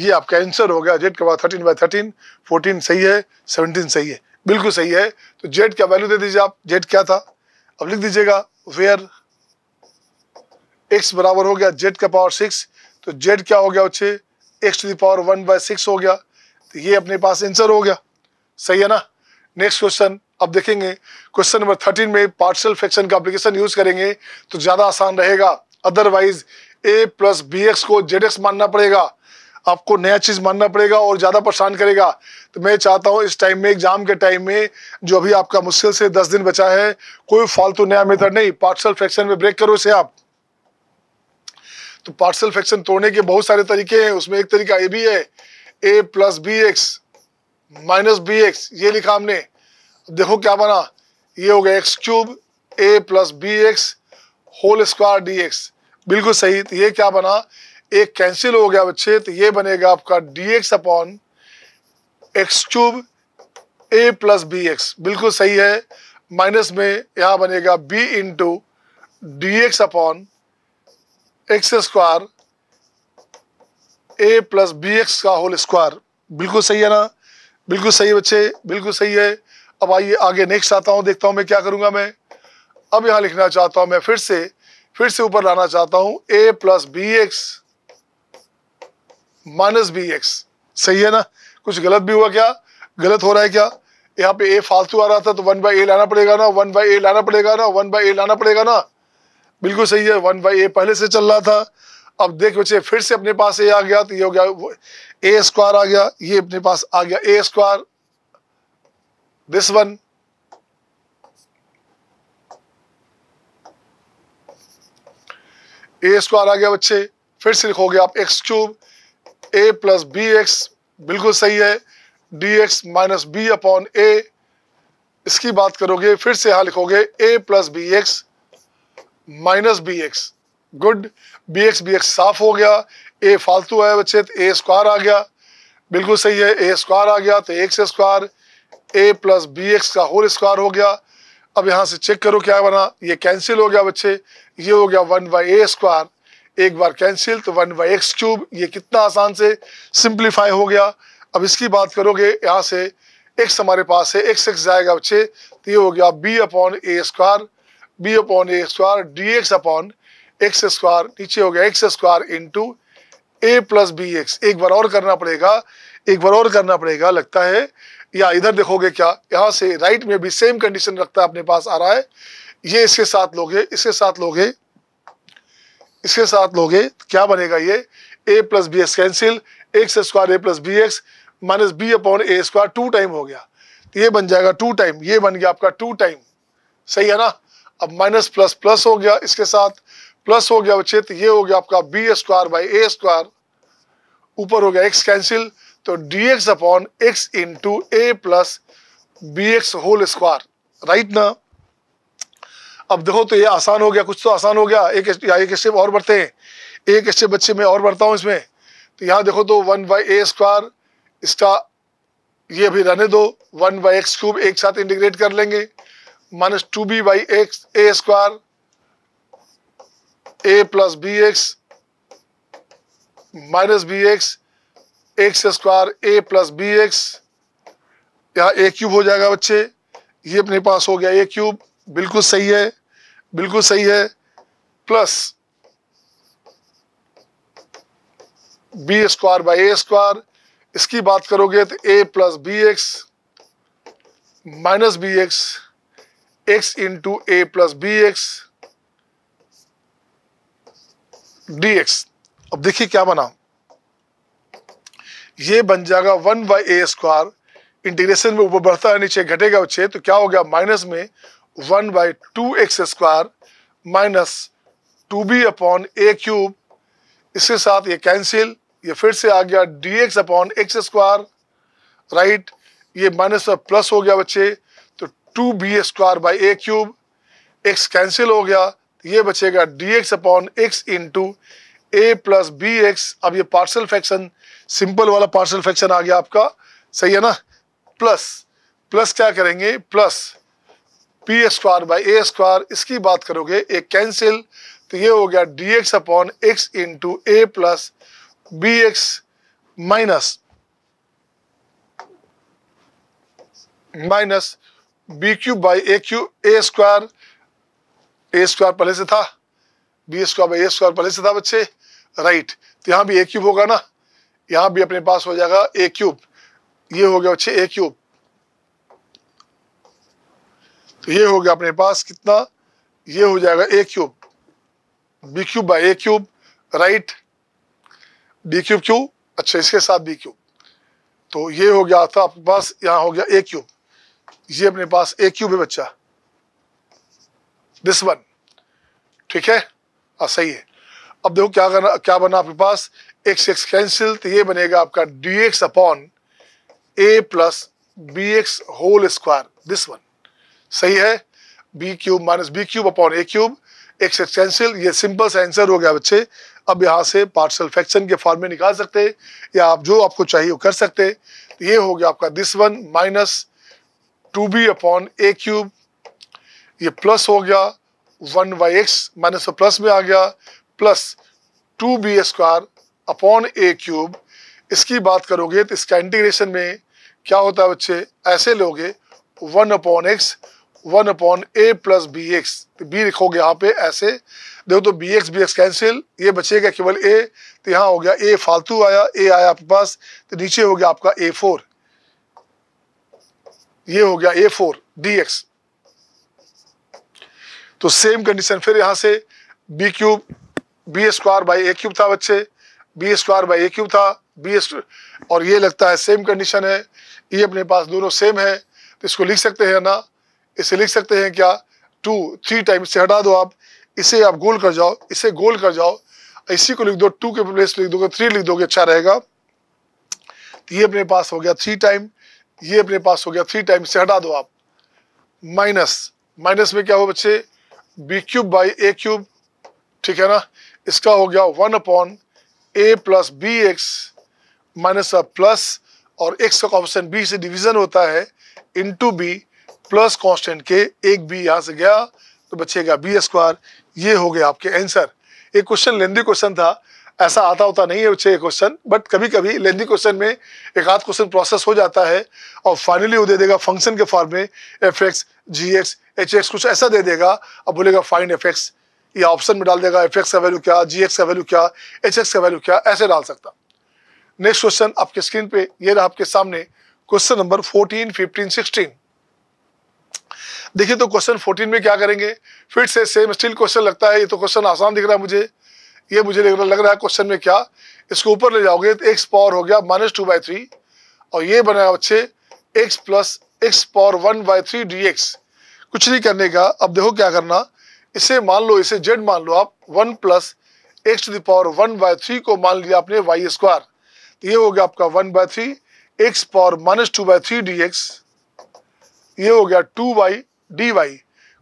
ये आपका आंसर हो गया जेड के power thirteen by thirteen fourteen सही है सेवनटीन सही है बिल्कुल सही है तो जेड क्या वैल्यू दे दीजिए आप जेड क्या था अब लिख दीजिएगा वेयर एक्स बराबर हो गया जेड का पावर सिक्स तो जेड क्या हो गया छः X to the power one by six हो गया तो ये अपने पास आंसर हो गया सही है ना नेक्स्ट क्वेश्चन अब देखेंगे क्वेश्चन नंबर थर्टीन में पार्शल फ्रैक्शन का एप्लीकेशन यूज करेंगे तो ज़्यादा आसान रहेगा otherwise A plus B X को जेड एक्स मानना पड़ेगा आपको नया चीज़ मानना पड़ेगा और ज़्यादा परेशान करेगा तो मैं चाहता हूँ इस टाइम में एग्जाम के टाइम में जो अभी आपका मुश्किल से दस दिन बचा है कोई फालतू नया मेथड नहीं पार्सल फ्रैक्शन में ब्रेक करो इसे आप तो पार्सल फ्रैक्शन तोड़ने के बहुत सारे तरीके हैं उसमें एक तरीका ये भी है A plus B x minus B X ये लिखा हमने देखो क्या बना ये हो गया X cube A plus B X whole square D x बिल्कुल सही तो ये क्या बना एक कैंसिल हो गया बच्चे तो ये बनेगा आपका D x upon x cube A plus B X बिल्कुल सही है माइनस में यहाँ बनेगा B into D x upon X square A plus B X का होल स्क्वायर बिल्कुल सही है ना बिल्कुल सही बच्चे बिल्कुल सही है अब आइए आगे नेक्स्ट आता हूँ देखता हूँ मैं क्या करूँगा मैं अब यहाँ लिखना चाहता हूँ मैं फिर से फिर से ऊपर लाना चाहता हूँ A plus B x minus B X सही है ना कुछ गलत भी हुआ क्या गलत हो रहा है क्या यहाँ पे ए फालतू आ रहा था तो वन बाई ए लाना पड़ेगा ना वन बाई ए लाना पड़ेगा ना वन बाई ए लाना पड़ेगा ना बिल्कुल सही है वन बाई ए पहले से चल रहा था अब देख बच्चे फिर से अपने पास ए आ गया तो ये हो गया ए स्क्वायर आ गया ये अपने पास आ गया A square this one A square आ गया बच्चे फिर से लिखोगे आप X cube A plus B X बिल्कुल सही है D X minus B upon A इसकी बात करोगे फिर से यहाँ लिखोगे A plus B x minus B X good B x B X साफ हो गया ए फालतू है बच्चे तो ए स्क्वायर आ गया बिल्कुल सही है ए स्क्वायर आ गया तो X square A plus B X का होल स्क्वायर हो गया अब यहाँ से चेक करो क्या बना ये कैंसिल हो गया बच्चे ये हो गया वन बाई ए स्क्वायर एक बार कैंसिल तो वन बाई एक्स क्यूब ये कितना आसान से सिंप्लीफाई हो गया अब इसकी बात करोगे यहाँ से एक्स हमारे पास है एक्स एक्स जाएगा बच्चे तो ये हो गया B upon A square B upon A square D x upon X square नीचे हो गया X square into A plus B X एक बार और करना पड़ेगा एक बार और करना पड़ेगा लगता है या इधर देखोगे क्या यहाँ से राइट में भी सेम कंडीशन रखता है अपने पास आ रहा है ये इसके साथ लोगे इसके साथ लोगे इसके साथ लोगे क्या बनेगा ये A plus B x cancel X square A plus B x minus B upon A square two time हो गया तो ये बन जाएगा टू टाइम ये बन गया आपका टू टाइम सही है ना अब माइनस प्लस प्लस हो गया इसके साथ प्लस हो गया बच्चे तो ये हो गया आपका B square by A square ऊपर हो गया एक्स कैंसिल तो D x upon X into A plus B X whole square right ना अब देखो तो ये आसान हो गया कुछ तो आसान हो गया एक या एक स्टेप और बढ़ते हैं एक स्टेप बच्चे में और बढ़ता हूँ इसमें तो यहाँ देखो तो वन बाई ए स्क्वायर इसका ये भी रहने दो वन बाई एक्स क्यूब एक साथ इंटीग्रेट कर लेंगे minus two B by X A square A plus B x minus B X X square A plus B X यहाँ ए क्यूब हो जाएगा बच्चे ये अपने पास हो गया ए क्यूब बिल्कुल सही है बिल्कुल सही है plus B square by A square इसकी बात करोगे तो A plus B x minus B X X into A plus B X D x अब देखिए क्या बना ये बन जाएगा one by A square integration में ऊपर बढ़ता है नीचे घटेगा उच्चे तो क्या हो गया माइनस में one by two X square minus two B upon A cube इसके साथ ये कैंसिल ये फिर से आ गया D x upon X square right ये माइनस में प्लस हो गया बच्चे तो two B square by A cube X cancel हो गया तो ये बचेगा D x upon X into A plus B X अब ये पार्सल फ्रैक्शन सिंपल वाला पार्शल फ्रैक्शन आ गया आपका सही है ना प्लस प्लस क्या करेंगे plus P square by A square इसकी बात करोगे एक कैंसिल तो ये हो गया D x upon X into A plus B x minus minus B cube by A cube A square A square पहले से था B square by A square पहले से था बच्चे राइट तो यहां भी ए क्यूब होगा ना यहाँ भी अपने पास हो जाएगा ए क्यूब ये हो गया बच्चे ए क्यूब तो ये हो गया अपने पास कितना ये हो जाएगा A cube B cube by A cube right B cube cube अच्छा इसके साथ बी क्यूब तो ये हो गया था आपके पास यहाँ हो गया ए क्यूब ये अपने पास ए क्यूब है बच्चा दिस वन ठीक है और हाँ, सही है अब देखो क्या करना क्या बना आपके पास एक्स एक्स कैंसिल तो ये बनेगा आपका D x upon A plus B X whole square this one सही है B cube minus B cube upon A cube X X cancel ये सिंपल सा आंसर हो गया बच्चे अब यहाँ से पार्सल फ्रैक्शन के फॉर्म में निकाल सकते या आप जो आपको चाहिए वो कर सकते तो ये हो गया आपका this one minus two B upon A cube ये प्लस हो गया one by X minus plus में आ गया plus two B square upon A cube इसकी बात करोगे तो इसका इंटीग्रेशन में क्या होता है बच्चे ऐसे लोगे one upon x one upon ए प्लस बी एक्स तो बी लिखोगे यहाँ पे ऐसे देखो तो b x B x cancel ये बचेगा केवल ए तो यहाँ हो गया ए फालतू आया ए आया आपके पास तो नीचे हो गया आपका ए फोर ये हो गया ए फोर डी एक्स तो सेम कंडीशन फिर यहां से b cube b square by A cube था बच्चे b square by A cube था बी एस और ये लगता है सेम कंडीशन है ये अपने पास दोनों सेम है तो इसको लिख सकते हैं ना इसे लिख सकते हैं क्या टू थ्री टाइम से हटा दो आप इसे आप गोल कर जाओ इसे गोल कर जाओ इसी को लिख दो टू के प्लेस लिख दोगे थ्री लिख दोगे अच्छा रहेगा तो ये अपने पास हो गया थ्री टाइम ये अपने पास हो गया थ्री टाइम से हटा दो आप माइनस माइनस में क्या हो बच्चे b cube by A cube ठीक है ना इसका हो गया one upon A plus B x minus a plus और एक्स का ऑप्शन बी से डिवीजन होता है टू बी प्लस कांस्टेंट के एक बी यहाँ से गया तो बचेगा बी स्क्वायर ये हो गया आपके आंसर एक क्वेश्चन लेंदी क्वेश्चन था ऐसा आता होता नहीं है बच्चे क्वेश्चन बट कभी कभी लेंदी क्वेश्चन में एक आध क्वेश्चन प्रोसेस हो जाता है और फाइनली वो दे देगा फंक्शन के फॉर्म में f x g x h x कुछ ऐसा दे देगा अब बोलेगा फाइंड एफ एक्स या ऑप्शन में डाल देगा एफ एक्स का वैल्यू क्या जी एक्स का वैल्यू क्या एच एक्स का वैल्यू क्या ऐसे डाल सकता नेक्स्ट क्वेश्चन आपके स्क्रीन पे ये रहा आपके सामने क्वेश्चन नंबर 14, 15, 16 देखिए तो क्वेश्चन 14 में क्या करेंगे फिर से सेम स्टिल क्वेश्चन लगता है ये तो क्वेश्चन आसान दिख रहा है मुझे ये मुझे लग रहा है क्वेश्चन में क्या इसको ऊपर ले जाओगे तो एक्स पावर हो गया माइनस टू बाई थ्री और ये बनाया बच्चे x plus x power one by three D x कुछ नहीं करने का अब देखो क्या करना इसे मान लो इसे जेड मान लो आप one plus x to the power one by three को मान लिया आपने वाई स्क्वायर तो ये हो गया आपका one by three x power minus two by three D x ये हो गया टू बाई डी वाई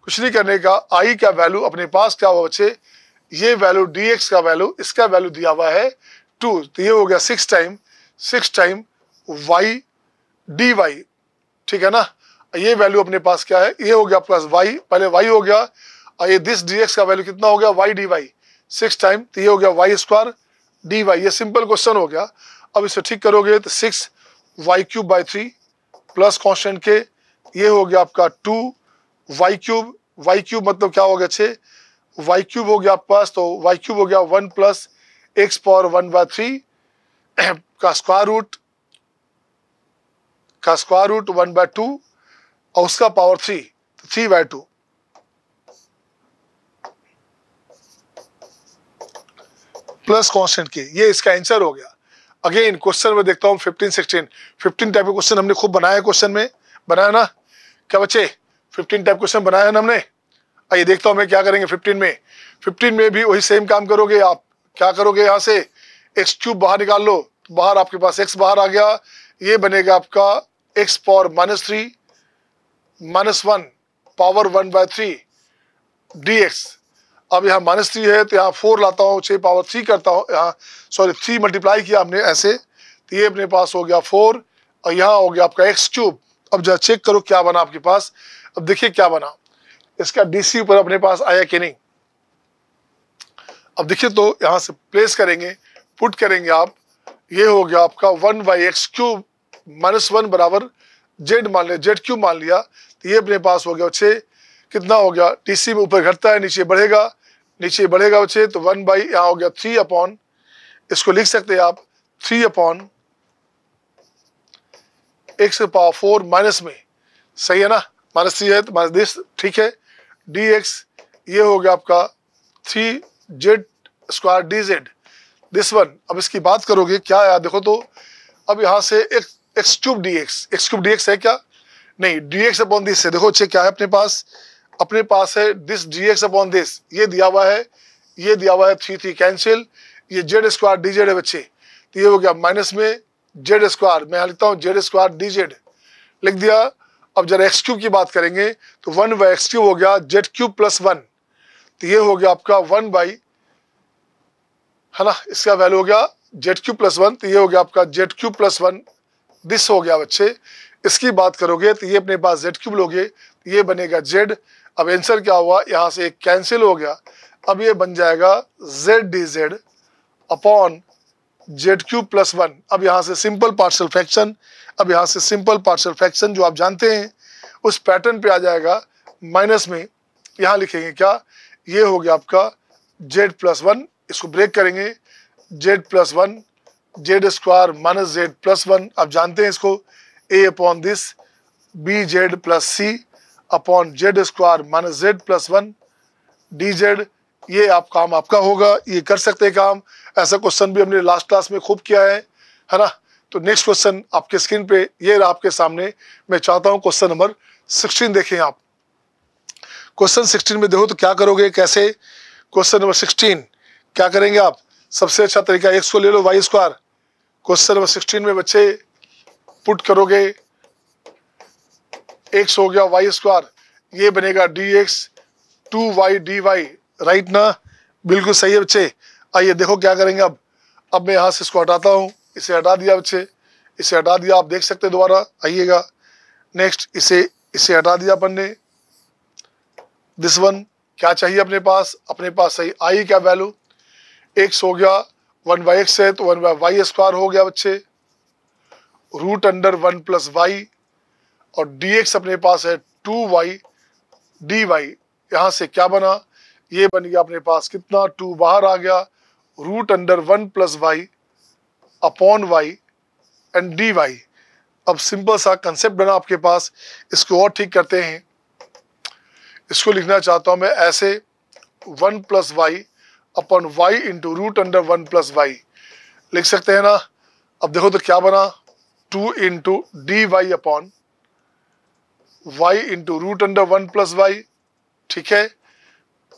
कुछ नहीं करने का आई का वैल्यू अपने पास क्या हुआ बच्चे ये वैल्यू डी एक्स का वैल्यू इसका वैल्यू दिया हुआ है टू तो ये हो गया six time six time y D y ठीक है ना ये वैल्यू अपने पास क्या है ये हो गया प्लस वाई पहले वाई हो गया और ये दिस dx का वैल्यू कितना हो गया y dy y six time तो ये हो गया वाई स्क्वायर डी वाई ये सिंपल क्वेश्चन हो गया अब इसे ठीक करोगे तो six y cube by three plus constant के ये हो गया आपका two y cube y cube मतलब क्या हो गया छे वाई क्यूब हो गया आपका पास तो वाई क्यूब हो गया one plus x power one by three का स्क्वायर रूट का square root one by two और उसका power three three by two plus constant के ये इसका आंसर हो गया अगेन क्वेश्चन में देखता हूँ फिफ्टीन सिक्सटीन फिफ्टीन टाइप के क्वेश्चन हमने खूब बनाया क्वेश्चन में बनाया ना क्या बच्चे फिफ्टीन टाइप क्वेश्चन बनाया ना हमने आइए देखता हूँ मैं क्या करेंगे फिफ्टीन में फिफ्टीन में भी वही सेम काम करोगे आप क्या करोगे यहाँ से एक्स क्यूब बाहर निकाल लो बाहर आपके पास एक्स बाहर आ गया ये बनेगा आपका x power minus three minus one power one by three D x अब यहाँ माइनस थ्री है तो यहाँ फोर लाता हूँ छः पावर थ्री करता हूँ यहाँ सॉरी थ्री मल्टीप्लाई किया हमने ऐसे तो ये अपने पास हो गया फोर और यहाँ हो गया आपका एक्स क्यूब अब जरा चेक करो क्या बना आपके पास अब देखिए क्या बना इसका डीसी ऊपर अपने पास आया कि नहीं अब देखिए तो यहाँ से प्लेस करेंगे पुट करेंगे आप ये हो गया आपका one by x cube minus one बराबर जेड मान लिया जेड क्यूब मान लिया तो ये अपने पास हो गया छः कितना हो गया डीसी में ऊपर घटता है नीचे बढ़ेगा नीचे बढ़ेगा बच्चे तो वन बाई यहाँ हो गया थ्री अपॉन इसको लिख सकते हैं आप three upon x power four minus में सही है ना माइनस थ्री है तो माइनस दिस ठीक है डी एक्स ये हो गया आपका three z square d Z this one अब इसकी बात करोगे क्या आया देखो तो अब यहाँ से x x cube d x x cube d x है क्या नहीं डी एक्स अपॉन दिस है देखो अच्छे क्या है अपने पास अपने पास है this d x upon this ये दिया हुआ है ये दिया हुआ है थ्री थ्री कैंसिल ये जेड स्क्वायर डी जेड है बच्चे तो ये हो गया माइनस में जेड स्क्वायर मैं लिखता हूँ जेड स्क्वायर डी जेड लिख दिया अब जरा एक्स क्यूब की बात करेंगे तो वन बाई एक्स क्यूब हो गया जेड क्यूब प्लस वन तो ये हो गया आपका वन बाई है ना इसका वैल्यू हो गया जेड क्यूब प्लस वन तो ये हो गया आपका z cube plus one this हो गया बच्चे इसकी बात करोगे तो ये अपने पास जेड क्यूब लोगे तो ये बनेगा जेड अब एंसर क्या हुआ यहाँ से एक कैंसिल हो गया अब ये बन जाएगा z D z upon z cube plus one अब यहाँ से सिंपल पार्सल फ्रैक्शन अब यहां से सिंपल पार्सल फ्रैक्शन जो आप जानते हैं उस पैटर्न पे आ जाएगा माइनस में यहां लिखेंगे क्या ये हो गया आपका जेड प्लस वन इसको ब्रेक करेंगे z plus one z square minus z plus one आप जानते हैं इसको a upon this b z plus c upon z square minus z plus one d Z ये आप काम आपका होगा ये कर सकते हैं काम ऐसा क्वेश्चन भी हमने लास्ट क्लास में खूब किया है है ना तो नेक्स्ट क्वेश्चन आपके स्क्रीन पे ये रहा आपके सामने मैं चाहता हूँ क्वेश्चन नंबर सिक्सटीन देखें आप क्वेश्चन सिक्सटीन में देखो तो क्या करोगे कैसे क्वेश्चन नंबर सिक्सटीन क्या करेंगे आप सबसे अच्छा तरीका एक्स को ले लो y square question number sixteen में बच्चे पुट करोगे एक्स हो गया वाई स्क्वायर ये बनेगा D x two Y D Y right ना बिल्कुल सही है बच्चे आइए देखो क्या करेंगे अब अब मैं यहाँ से इसको हटाता हूँ इसे हटा दिया बच्चे इसे हटा दिया आप देख सकते दोबारा आइएगा नेक्स्ट इसे इसे हटा दिया अपन ने दिस वन क्या चाहिए अपने पास अपने पास सही आई क्या वैल्यू एक्स हो गया वन बाई एक्स है तो वन बाई वाई स्क्वायर हो गया बच्चे root under one plus y और dx अपने पास है टू वाई डी वाई यहां से क्या बना ये बन गया अपने पास कितना टू बाहर आ गया root under one plus y upon y and D Y अब सिंपल सा कंसेप्ट बना आपके पास इसको और ठीक करते हैं इसको लिखना चाहता हूं मैं ऐसे one plus y upon y into root under one plus y लिख सकते हैं ना अब देखो तो क्या बना two into d Y upon y into root under one plus y ठीक है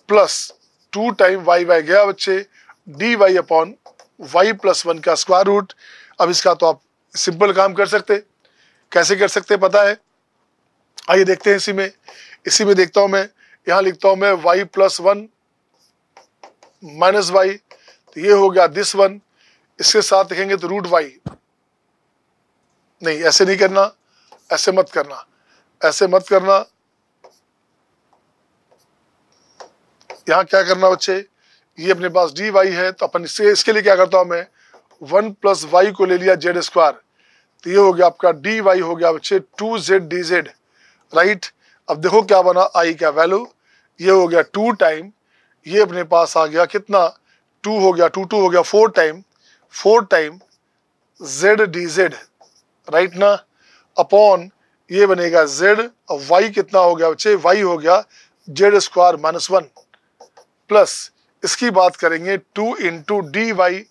plus two time y y गया बच्चे D Y upon Y plus one का स्क्वायर रूट अब इसका तो आप सिंपल काम कर सकते कैसे कर सकते पता है आइए देखते हैं इसी में इसी में देखता हूं मैं यहां लिखता हूं मैं y plus one minus y तो ये हो गया दिस वन इसके साथ लिखेंगे तो रूट वाई नहीं ऐसे नहीं करना ऐसे मत करना ऐसे मत करना यहां क्या करना बच्चे ये अपने पास डी वाई है तो अपन इससे इसके लिए क्या करता हूं मैं वन प्लस वाई को ले लिया जेड स्क्वायर तो ये हो गया आपका डी वाई हो गया बच्चे two Z D Z right अब देखो क्या बना आई का वैल्यू ये हो गया टू टाइम ये अपने पास आ गया कितना टू हो गया टू टू हो गया four time four time z D Z right ना अपॉन ये बनेगा जेड और वाई कितना हो गया बच्चे वाई हो गया Z square minus one plus इसकी बात करेंगे two into d Y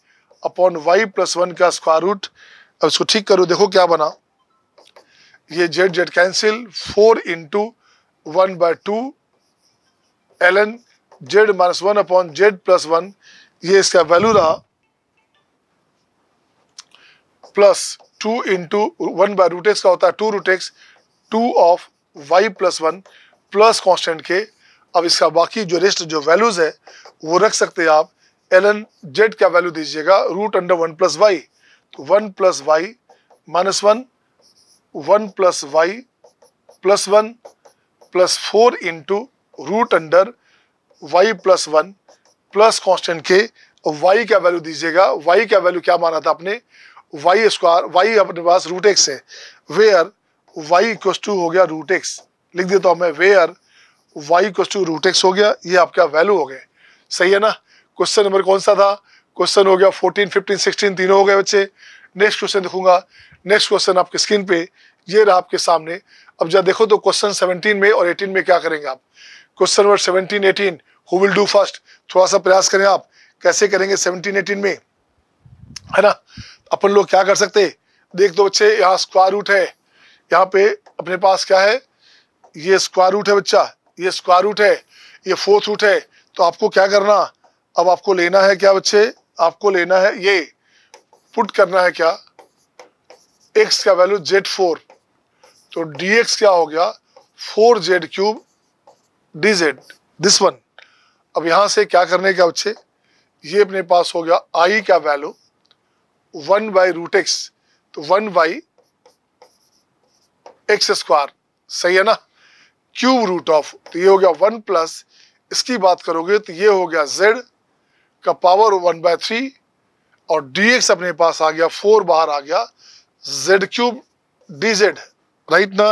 upon Y plus one का स्क्वायर रूट अब इसको ठीक करो देखो क्या बना ये z z cancel four into one by two L n z minus one upon z plus one ये इसका वैल्यू रहा plus two into one by root x का होता है two root x two of y plus one plus constant K अब इसका बाकी जो रिस्ट जो वैल्यूज़ है वो रख सकते हैं आप एल एन जेड क्या वैल्यू दीजिएगा root under one plus y तो one plus y minus one one plus y plus one plus four into root under y plus one plus constant के वाई का वैल्यू दीजिएगा वाई का वैल्यू क्या माना था आपने वाई स्क्वायर वाई अपने पास रूट एक्स है वेयर वाई इक्वस टू हो गया रूट एक्स लिख देता हूँ मैं where y equals to root x हो गया ये आपका वैल्यू हो गए सही है ना क्वेश्चन नंबर कौन सा था क्वेश्चन हो गया फोर्टीन फिफ्टीन सिक्सटीन तीनों हो गए बच्चे नेक्स्ट क्वेश्चन देखूंगा नेक्स्ट क्वेश्चन आपके स्क्रीन पे ये रहा आपके सामने अब जब देखो तो क्वेश्चन सेवनटीन में और एटीन में क्या करेंगे आप question number seventeen eighteen who will do first थोड़ा सा प्रयास करें आप कैसे करेंगे सेवनटीन एटीन में है ना अपन लोग क्या कर सकते देख दो बच्चे यहाँ स्क्वायर रूट है यहाँ पे अपने पास क्या है ये स्क्वायर रूट है बच्चा ये स्क्वायर रूट है ये फोर्थ रूट है तो आपको क्या करना अब आपको लेना है क्या बच्चे आपको लेना है ये पुट करना है क्या एक्स का वैल्यू जेड फोर तो डी क्या हो गया four z cube d Z this one अब यहां से क्या करने का बच्चे ये अपने पास हो गया आई का value one by root x तो वन बाई एक्स स्क्वायर सही है ना क्यूब रूट ऑफ तो ये हो गया वन प्लस इसकी बात करोगे तो ये हो गया जेड का पावर वन बाय थ्री और डी एक्स अपने पास आ गया फोर बाहर आ गया Z cube d Z right ना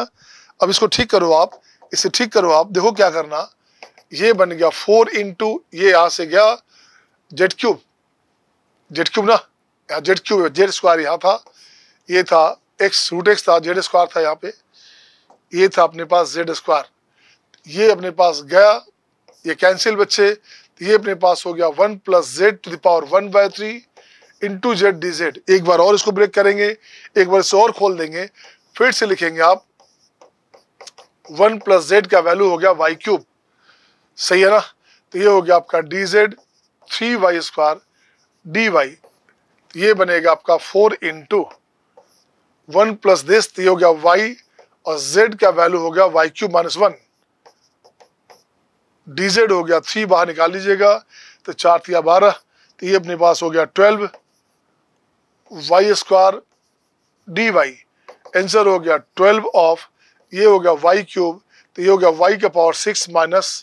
अब इसको ठीक करो आप इसे ठीक करो आप देखो क्या करना ये बन गया फोर इंटू ये यहां से गया जेड क्यूब जेड क्यूब ना यहाँ जेड क्यूब जेड स्क्वायर यहां था ये था एक्स रूट एक्स था जेड स्क्वायर था यहाँ पे ये था अपने पास जेड स्क्वायर ये अपने पास गया ये कैंसिल बच्चे ये अपने पास हो गया one plus z to the power one by three into z D z एक बार और इसको ब्रेक करेंगे एक बार इसे और खोल देंगे फिर से लिखेंगे आप वन प्लस जेड का वैल्यू हो गया वाई क्यूब सही है ना तो ये हो गया आपका d z three y square d Y ये बनेगा आपका four into one plus this तो हो गया वाई और जेड का वैल्यू हो गया y cube minus one d z हो गया थ्री बाहर निकाल लीजिएगा तो चार थिया बारह तो ये अपने पास हो गया twelve y square d y answer हो गया ट्वेल्व ऑफ ये हो गया वाई क्यूब तो ये हो गया वाई का power six minus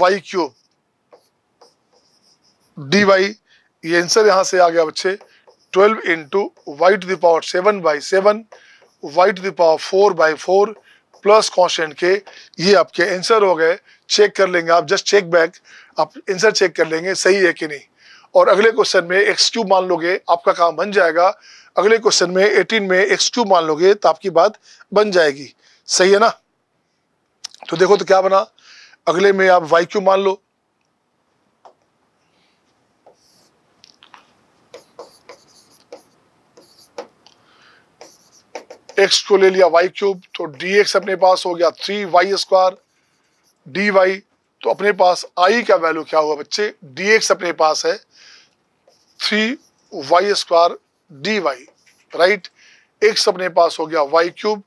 y cube d Y ये आंसर यहां से आ गया बच्चे twelve into y to the power seven by seven y to the power four by four plus constant के ये आपके आंसर हो गए चेक कर लेंगे आप जस्ट चेक बैक आप आंसर चेक कर लेंगे सही है कि नहीं और अगले क्वेश्चन में एक्स क्यूब मान लोगे आपका काम बन जाएगा अगले क्वेश्चन में एटीन में एक्स क्यूब मान लोगे तो आपकी बात बन जाएगी सही है ना तो देखो तो क्या बना अगले में आप वाई क्यूब मान लो एक्स को ले लिया वाई क्यूब तो डी एक्स अपने पास हो गया three y square d y तो अपने पास आई का वैल्यू क्या हुआ बच्चे डी एक्स अपने पास है three y square d Y right x अपने पास हो गया वाई क्यूब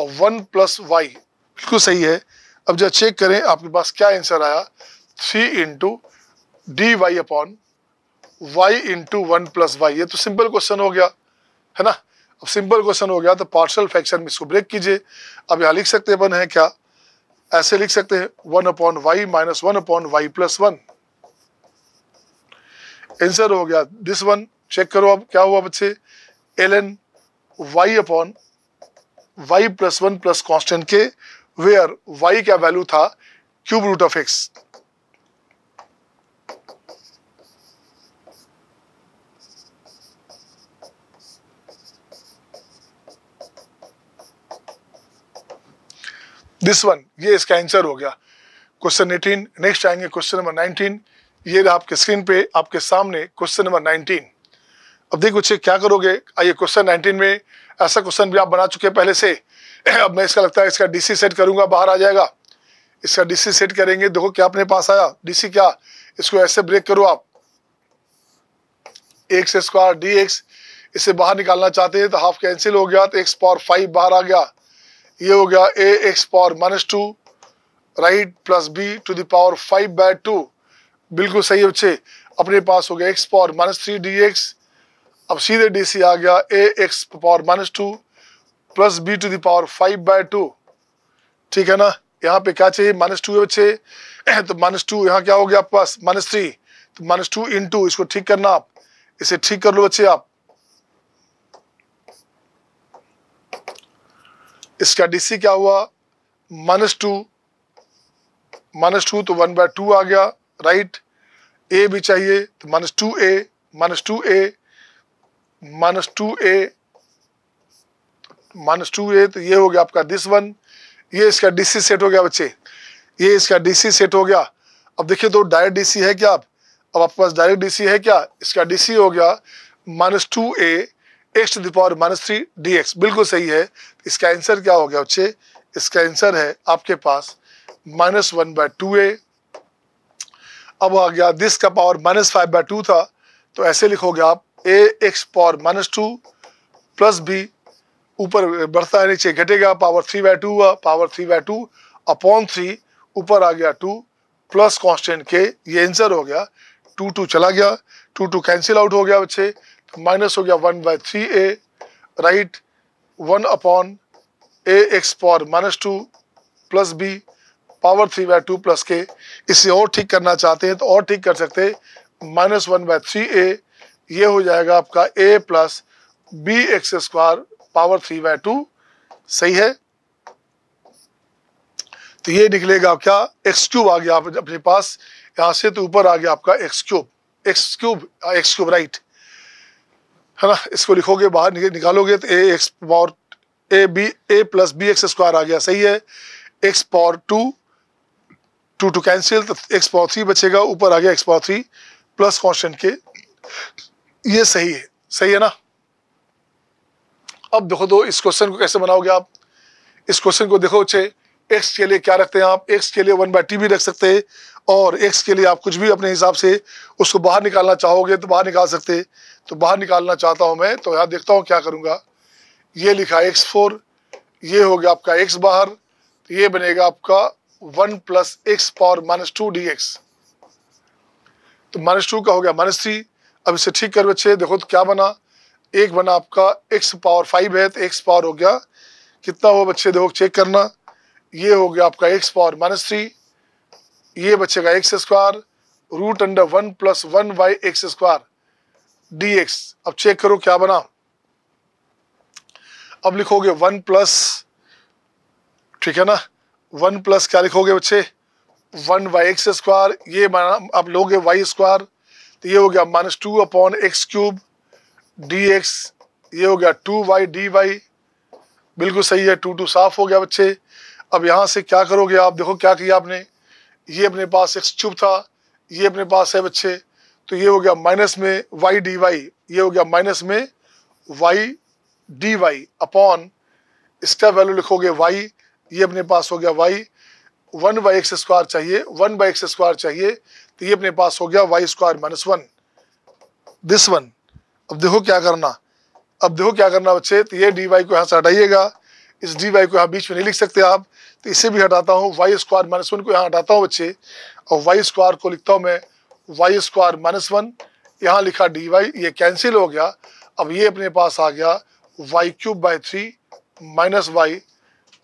और वन प्लस वाई बिल्कुल सही है अब जब चेक करें आपके पास क्या आंसर आया three into d Y upon y into one plus y ये तो सिंपल क्वेश्चन हो गया है ना अब सिंपल क्वेश्चन हो गया तो पार्शल फ्रैक्शन में इसको ब्रेक कीजिए अब यहाँ लिख सकते हैं वन है क्या ऐसे लिख सकते हैं one upon y minus one upon Y plus one answer हो गया दिस वन चेक करो अब क्या हुआ बच्चे l N y upon Y plus one plus constant के वेयर वाई का वैल्यू था cube root of x this one ये इसका आंसर हो गया क्वेश्चन एटीन नेक्स्ट आएंगे क्वेश्चन नंबर नाइनटीन ये रहा आपके स्क्रीन पे आपके सामने क्वेश्चन नंबर नाइनटीन अब देखिए कुछ क्या करोगे आइए क्वेश्चन नाइनटीन में ऐसा क्वेश्चन भी आप बना चुके हैं पहले से अब मैं इसका लगता है इसका डीसी सेट करूंगा बाहर आ जाएगा इसका डीसी सेट करेंगे देखो क्या अपने पास आया डीसी क्या इसको ऐसे ब्रेक करो आप एक्स स्क्वायर डी एक्स इसे बाहर निकालना चाहते हैं तो हाफ कैंसिल हो गया तो एक्स पावर फाइव बाहर आ गया ये हो गया a x power minus two right plus b to the power five by two बिल्कुल सही बच्चे अपने पास हो गया x power minus three D x अब सीधे डी सी आ गया a x power minus two plus b to the power five by two ठीक है ना यहाँ पे क्या चाहिए माइनस टू है बच्चे *clears throat* तो माइनस टू यहाँ क्या हो गया आपके पास माइनस थ्री तो माइनस टू इन टू इसको ठीक करना आप इसे ठीक कर लो बच्चे आप इसका डीसी क्या हुआ माइनस टू माइनस टू तो वन बाय टू आ गया राइट ए भी चाहिए तो minus two a minus two a minus two a minus two a तो ये हो गया आपका दिस वन ये इसका डीसी सेट हो गया बच्चे ये इसका डीसी सेट हो गया अब देखिए तो डायरेक्ट डीसी है क्या अब आपके पास डायरेक्ट डीसी है क्या इसका डीसी हो गया minus two a x to the power minus three D x बिल्कुल सही है इसका आंसर क्या हो गया बच्चे इसका आंसर है आपके पास minus one by two a अब आ गया दिस का power minus five by two था तो ऐसे लिखोगे आप a x power minus two plus b ऊपर बढ़ता है नीचे घटेगा पावर थ्री बाय टू हुआ power three by two upon three ऊपर आ गया टू प्लस कॉन्स्टेंट के ये आंसर हो गया टू टू चला गया टू टू कैंसिल आउट हो गया बच्चे माइनस हो गया one by three a right one upon a x power minus two plus b power three by two plus k इसे और ठीक करना चाहते हैं तो और ठीक कर सकते minus one by three a ये हो जाएगा आपका a plus B x square power three by two सही है तो ये निकलेगा क्या एक्स क्यूब आ गया आप अपने पास यहां से तो ऊपर आ गया आपका x cube x cube x cube right है ना इसको लिखोगे बाहर निकालोगे तो a x power a b a plus B x square आ गया सही है x power two two two cancel तो एक्स पावर थ्री बचेगा ऊपर आ गया x power three plus constant के ये सही है सही है ना अब देखो दो इस क्वेश्चन को कैसे बनाओगे आप इस क्वेश्चन को देखो अच्छे एक्स के लिए क्या रखते हैं आप एक्स के लिए वन बाय टी भी रख सकते हैं और एक्स के लिए आप कुछ भी अपने हिसाब से उसको बाहर निकालना चाहोगे तो बाहर निकाल सकते तो बाहर निकालना चाहता हूँ मैं तो यहाँ देखता हूँ क्या करूँगा ये लिखा एक्स फोर ये हो गया आपका एक्स बाहर तो ये बनेगा आपका one plus x power minus two d x तो माइनस टू का हो गया माइनस थ्री अब इसे ठीक कर बच्चे देखो तो क्या बना एक बना आपका एक्स पावर फाइव है तो एक्स पावर हो गया कितना हो बच्चे देखो चेक करना ये हो गया आपका एक्स पावर माइनस थ्री ये बचेगा x square root under one plus one y x square D x अब चेक करो क्या बना अब लिखोगे वन प्लस ठीक है ना वन प्लस क्या लिखोगे बच्चे वन वाई एक्स स्क्वायर ये माना अब लोगे वाई स्क्वायर तो ये हो गया minus two upon x cube d x ये हो गया टू वाई डी वाई बिल्कुल सही है टू टू साफ हो गया बच्चे अब यहां से क्या करोगे आप देखो क्या किया आपने ये अपने पास एक्स क्यूब था ये अपने पास है बच्चे तो ये हो गया माइनस में वाई डी वाई ये हो गया माइनस में वाई डी वाई अपॉन इसका वैल्यू लिखोगे वाई ये अपने पास हो गया y one by x square चाहिए वन बाई एक्स स्क्वायर चाहिए तो ये अपने पास हो गया y square minus one this one अब देखो क्या करना अब देखो क्या करना बच्चे तो ये डी वाई को यहाँ से हटाइएगा इस डी वाई को यहाँ बीच में नहीं लिख सकते आप तो इसे भी हटाता हूँ वाई स्क्वायर माइनस वन को यहाँ हटाता हूँ बच्चे और वाई स्क्वायर को लिखता हूँ मैं वाई स्क्वायर माइनस वन यहाँ लिखा डी वाई ये कैंसिल हो गया अब ये अपने पास आ गया y cube by three minus y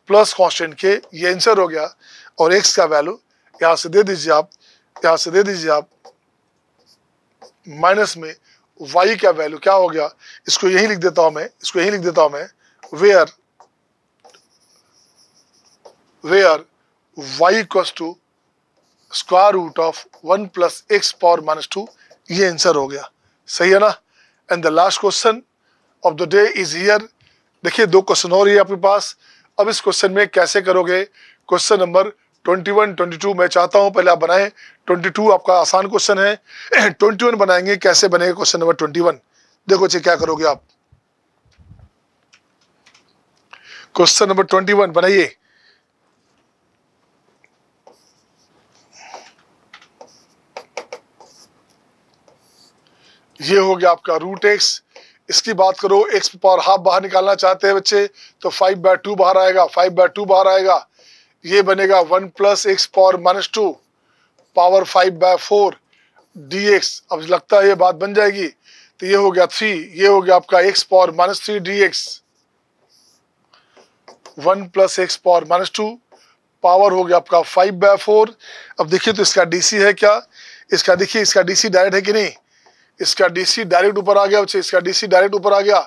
plus constant के ये आंसर हो गया और एक्स का वैल्यू यहाँ से दे दीजिए आप यहाँ से दे दीजिए आप माइनस में वाई का वैल्यू क्या हो गया इसको यही लिख देता हूँ मैं इसको यही लिख देता हूँ मैं where where y equals to square root of one plus x power minus two ये आंसर हो गया सही है ना and the last question of the day is here देखिए दो क्वेश्चन और ही आपके पास अब इस क्वेश्चन में कैसे करोगे क्वेश्चन नंबर 21, 22 मैं चाहता हूं पहले आप बनाएं 22 आपका आसान क्वेश्चन है 21 *clears throat* बनाएंगे कैसे बनेगा क्वेश्चन नंबर 21 देखो जी क्या करोगे आप क्वेश्चन नंबर 21 बनाइए ये हो गया आपका रूट एक्स इसकी बात करो एक्स पावर हाफ बाहर निकालना चाहते हैं बच्चे तो फाइव बाय टू बाहर आएगा फाइव बाय टू बाहर आएगा ये बनेगा one plus x power minus two power five by four d x अब लगता है ये बात बन जाएगी तो ये हो गया थ्री ये हो गया आपका x power minus three D x one plus x power minus two power हो गया आपका फाइव बाय फोर अब देखिए तो इसका डीसी है क्या इसका देखिए इसका डीसी डायरेक्ट है कि नहीं इसका डीसी डायरेक्ट ऊपर आ गया इसका डीसी डायरेक्ट ऊपर आ गया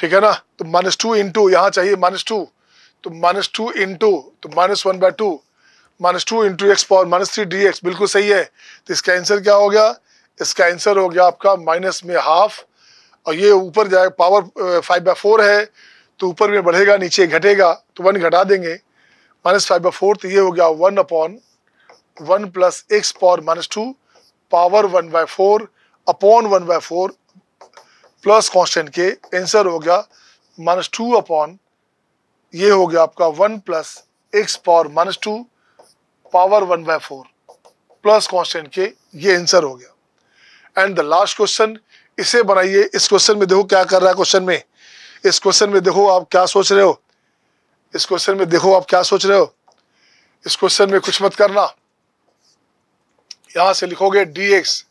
ठीक है ना तो माइनस टू इंटू यहाँ चाहिए माइनस टू तो माइनस टू इंटू तो minus one by two minus two into x power minus three D x बिल्कुल सही है तो इसका आंसर क्या हो गया इसका आंसर हो गया आपका माइनस में हाफ और ये ऊपर जाए पावर फाइव बाय फोर है तो ऊपर में बढ़ेगा नीचे घटेगा तो वन घटा देंगे माइनस फाइव बाय फोर तो ये हो गया one upon one plus x power minus two power one by four upon one by four plus constant k answer हो गया माइनस टू अपॉन ये हो गया आपका one plus x power minus two power one by four plus constant के ये आंसर हो गया एंड द लास्ट क्वेश्चन इसे बनाइए इस क्वेश्चन में देखो क्या कर रहा है क्वेश्चन में इस क्वेश्चन में देखो आप क्या सोच रहे हो इस क्वेश्चन में देखो आप क्या सोच रहे हो इस क्वेश्चन में कुछ मत करना यहां से लिखोगे d x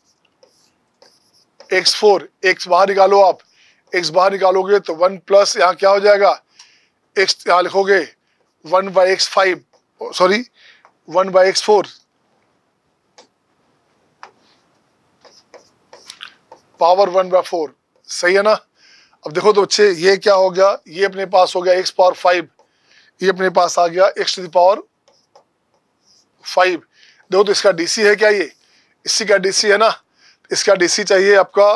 x four x बाहर निकालो आप एक्स बाहर निकालोगे तो वन प्लस यहाँ क्या हो जाएगा एक्स यहाँ लिखोगे one by x five sorry one by x four power one by four सही है ना अब देखो तो बच्चे ये क्या हो गया ये अपने पास हो गया एक्स पावर फाइव ये अपने पास आ गया एक्स टू दावर फाइव देखो तो इसका डीसी है क्या ये इसी का डीसी है ना इसका डीसी चाहिए आपका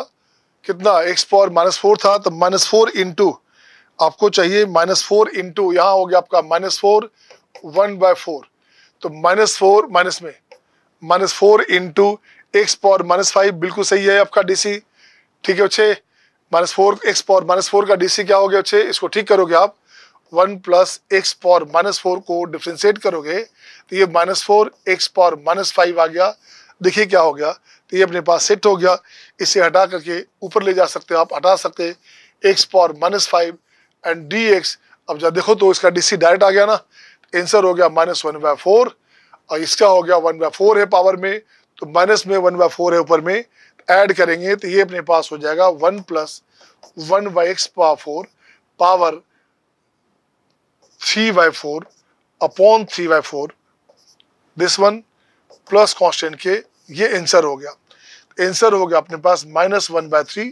कितना एक्स पावर माइनस फोर था तो माइनस फोर इंटू आपको चाहिए माइनस फोर इंटू यहाँ हो गया आपका minus four one by four तो माइनस फोर माइनस में minus four into x power minus five बिल्कुल सही है आपका डीसी ठीक है अच्छे minus four x power minus four का डीसी क्या हो गया अच्छे इसको ठीक करोगे आप one plus x power minus four को डिफ्रेंशिएट करोगे तो ये minus four x power minus five आ गया देखिए क्या हो गया तो ये अपने पास सेट हो गया इसे हटा करके ऊपर ले जा सकते हो आप हटा सकते x power minus five and d x अब जब देखो तो इसका डी डायरेक्ट आ गया ना आंसर हो गया माइनस वन बाय फोर और इसका हो गया वन बाय फोर है पावर में तो माइनस में वन बाय फोर है ऊपर में ऐड करेंगे तो ये अपने पास हो जाएगा one plus one by x power four power 3 by 4 upon three by four this one plus constant के ये आंसर हो गया आंसर हो गया अपने पास minus one by three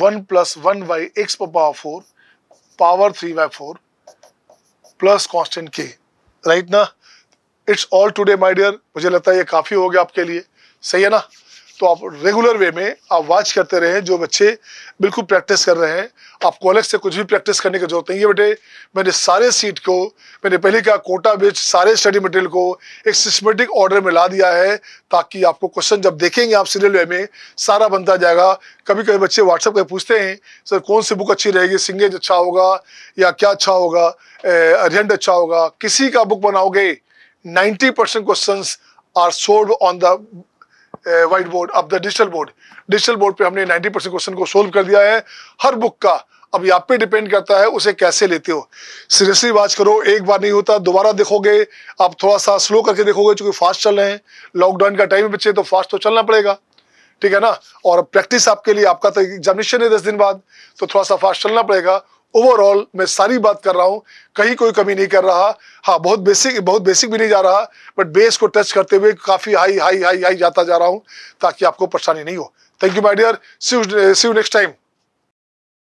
one plus one by x पर power four power three by four plus constant k right ना it's all today my dear मुझे लगता है ये काफ़ी हो गया आपके लिए सही है ना तो आप रेगुलर वे में आप वॉच करते रहें जो बच्चे बिल्कुल प्रैक्टिस कर रहे हैं आपको अलग से कुछ भी प्रैक्टिस करने की जरूरत नहीं है बेटे मैंने सारे सीट को मैंने पहले कहा कोटा बेच सारे स्टडी मटेरियल को एक सिस्टमेटिक ऑर्डर में ला दिया है ताकि आपको क्वेश्चन जब देखेंगे आप सीरियल वे में सारा बनता जाएगा कभी कभी बच्चे व्हाट्सएप पर पूछते हैं सर कौन सी बुक अच्छी रहेगी सिंगेज अच्छा होगा या क्या अच्छा होगा अरियंट अच्छा होगा किसी का बुक बनाओगे percent question are solve on the white board अब the digital board digital board पे हमने 90 परसेंट क्वेश्चन को सोल्व कर दिया है हर बुक का अब आप पे डिपेंड करता है उसे कैसे लेते हो सीरियसली बात करो एक बार नहीं होता दोबारा देखोगे आप थोड़ा सा स्लो करके देखोगे चूंकि फास्ट चल रहे हैं लॉकडाउन का टाइम बच्चे तो फास्ट तो चलना पड़ेगा ठीक है ना और प्रैक्टिस आपके लिए आपका तो एग्जामिनेशन है दस दिन बाद तो थोड़ा सा फास्ट चलना पड़ेगा ओवरऑल मैं सारी बात कर रहा हूँ कहीं कोई कमी नहीं कर रहा हाँ बहुत बेसिक बहुत बेसिक भी नहीं जा रहा बट बेस को टच करते हुए काफ़ी हाई हाई हाई हाई जाता जा रहा हूं ताकि आपको परेशानी नहीं हो thank you my dear see you next time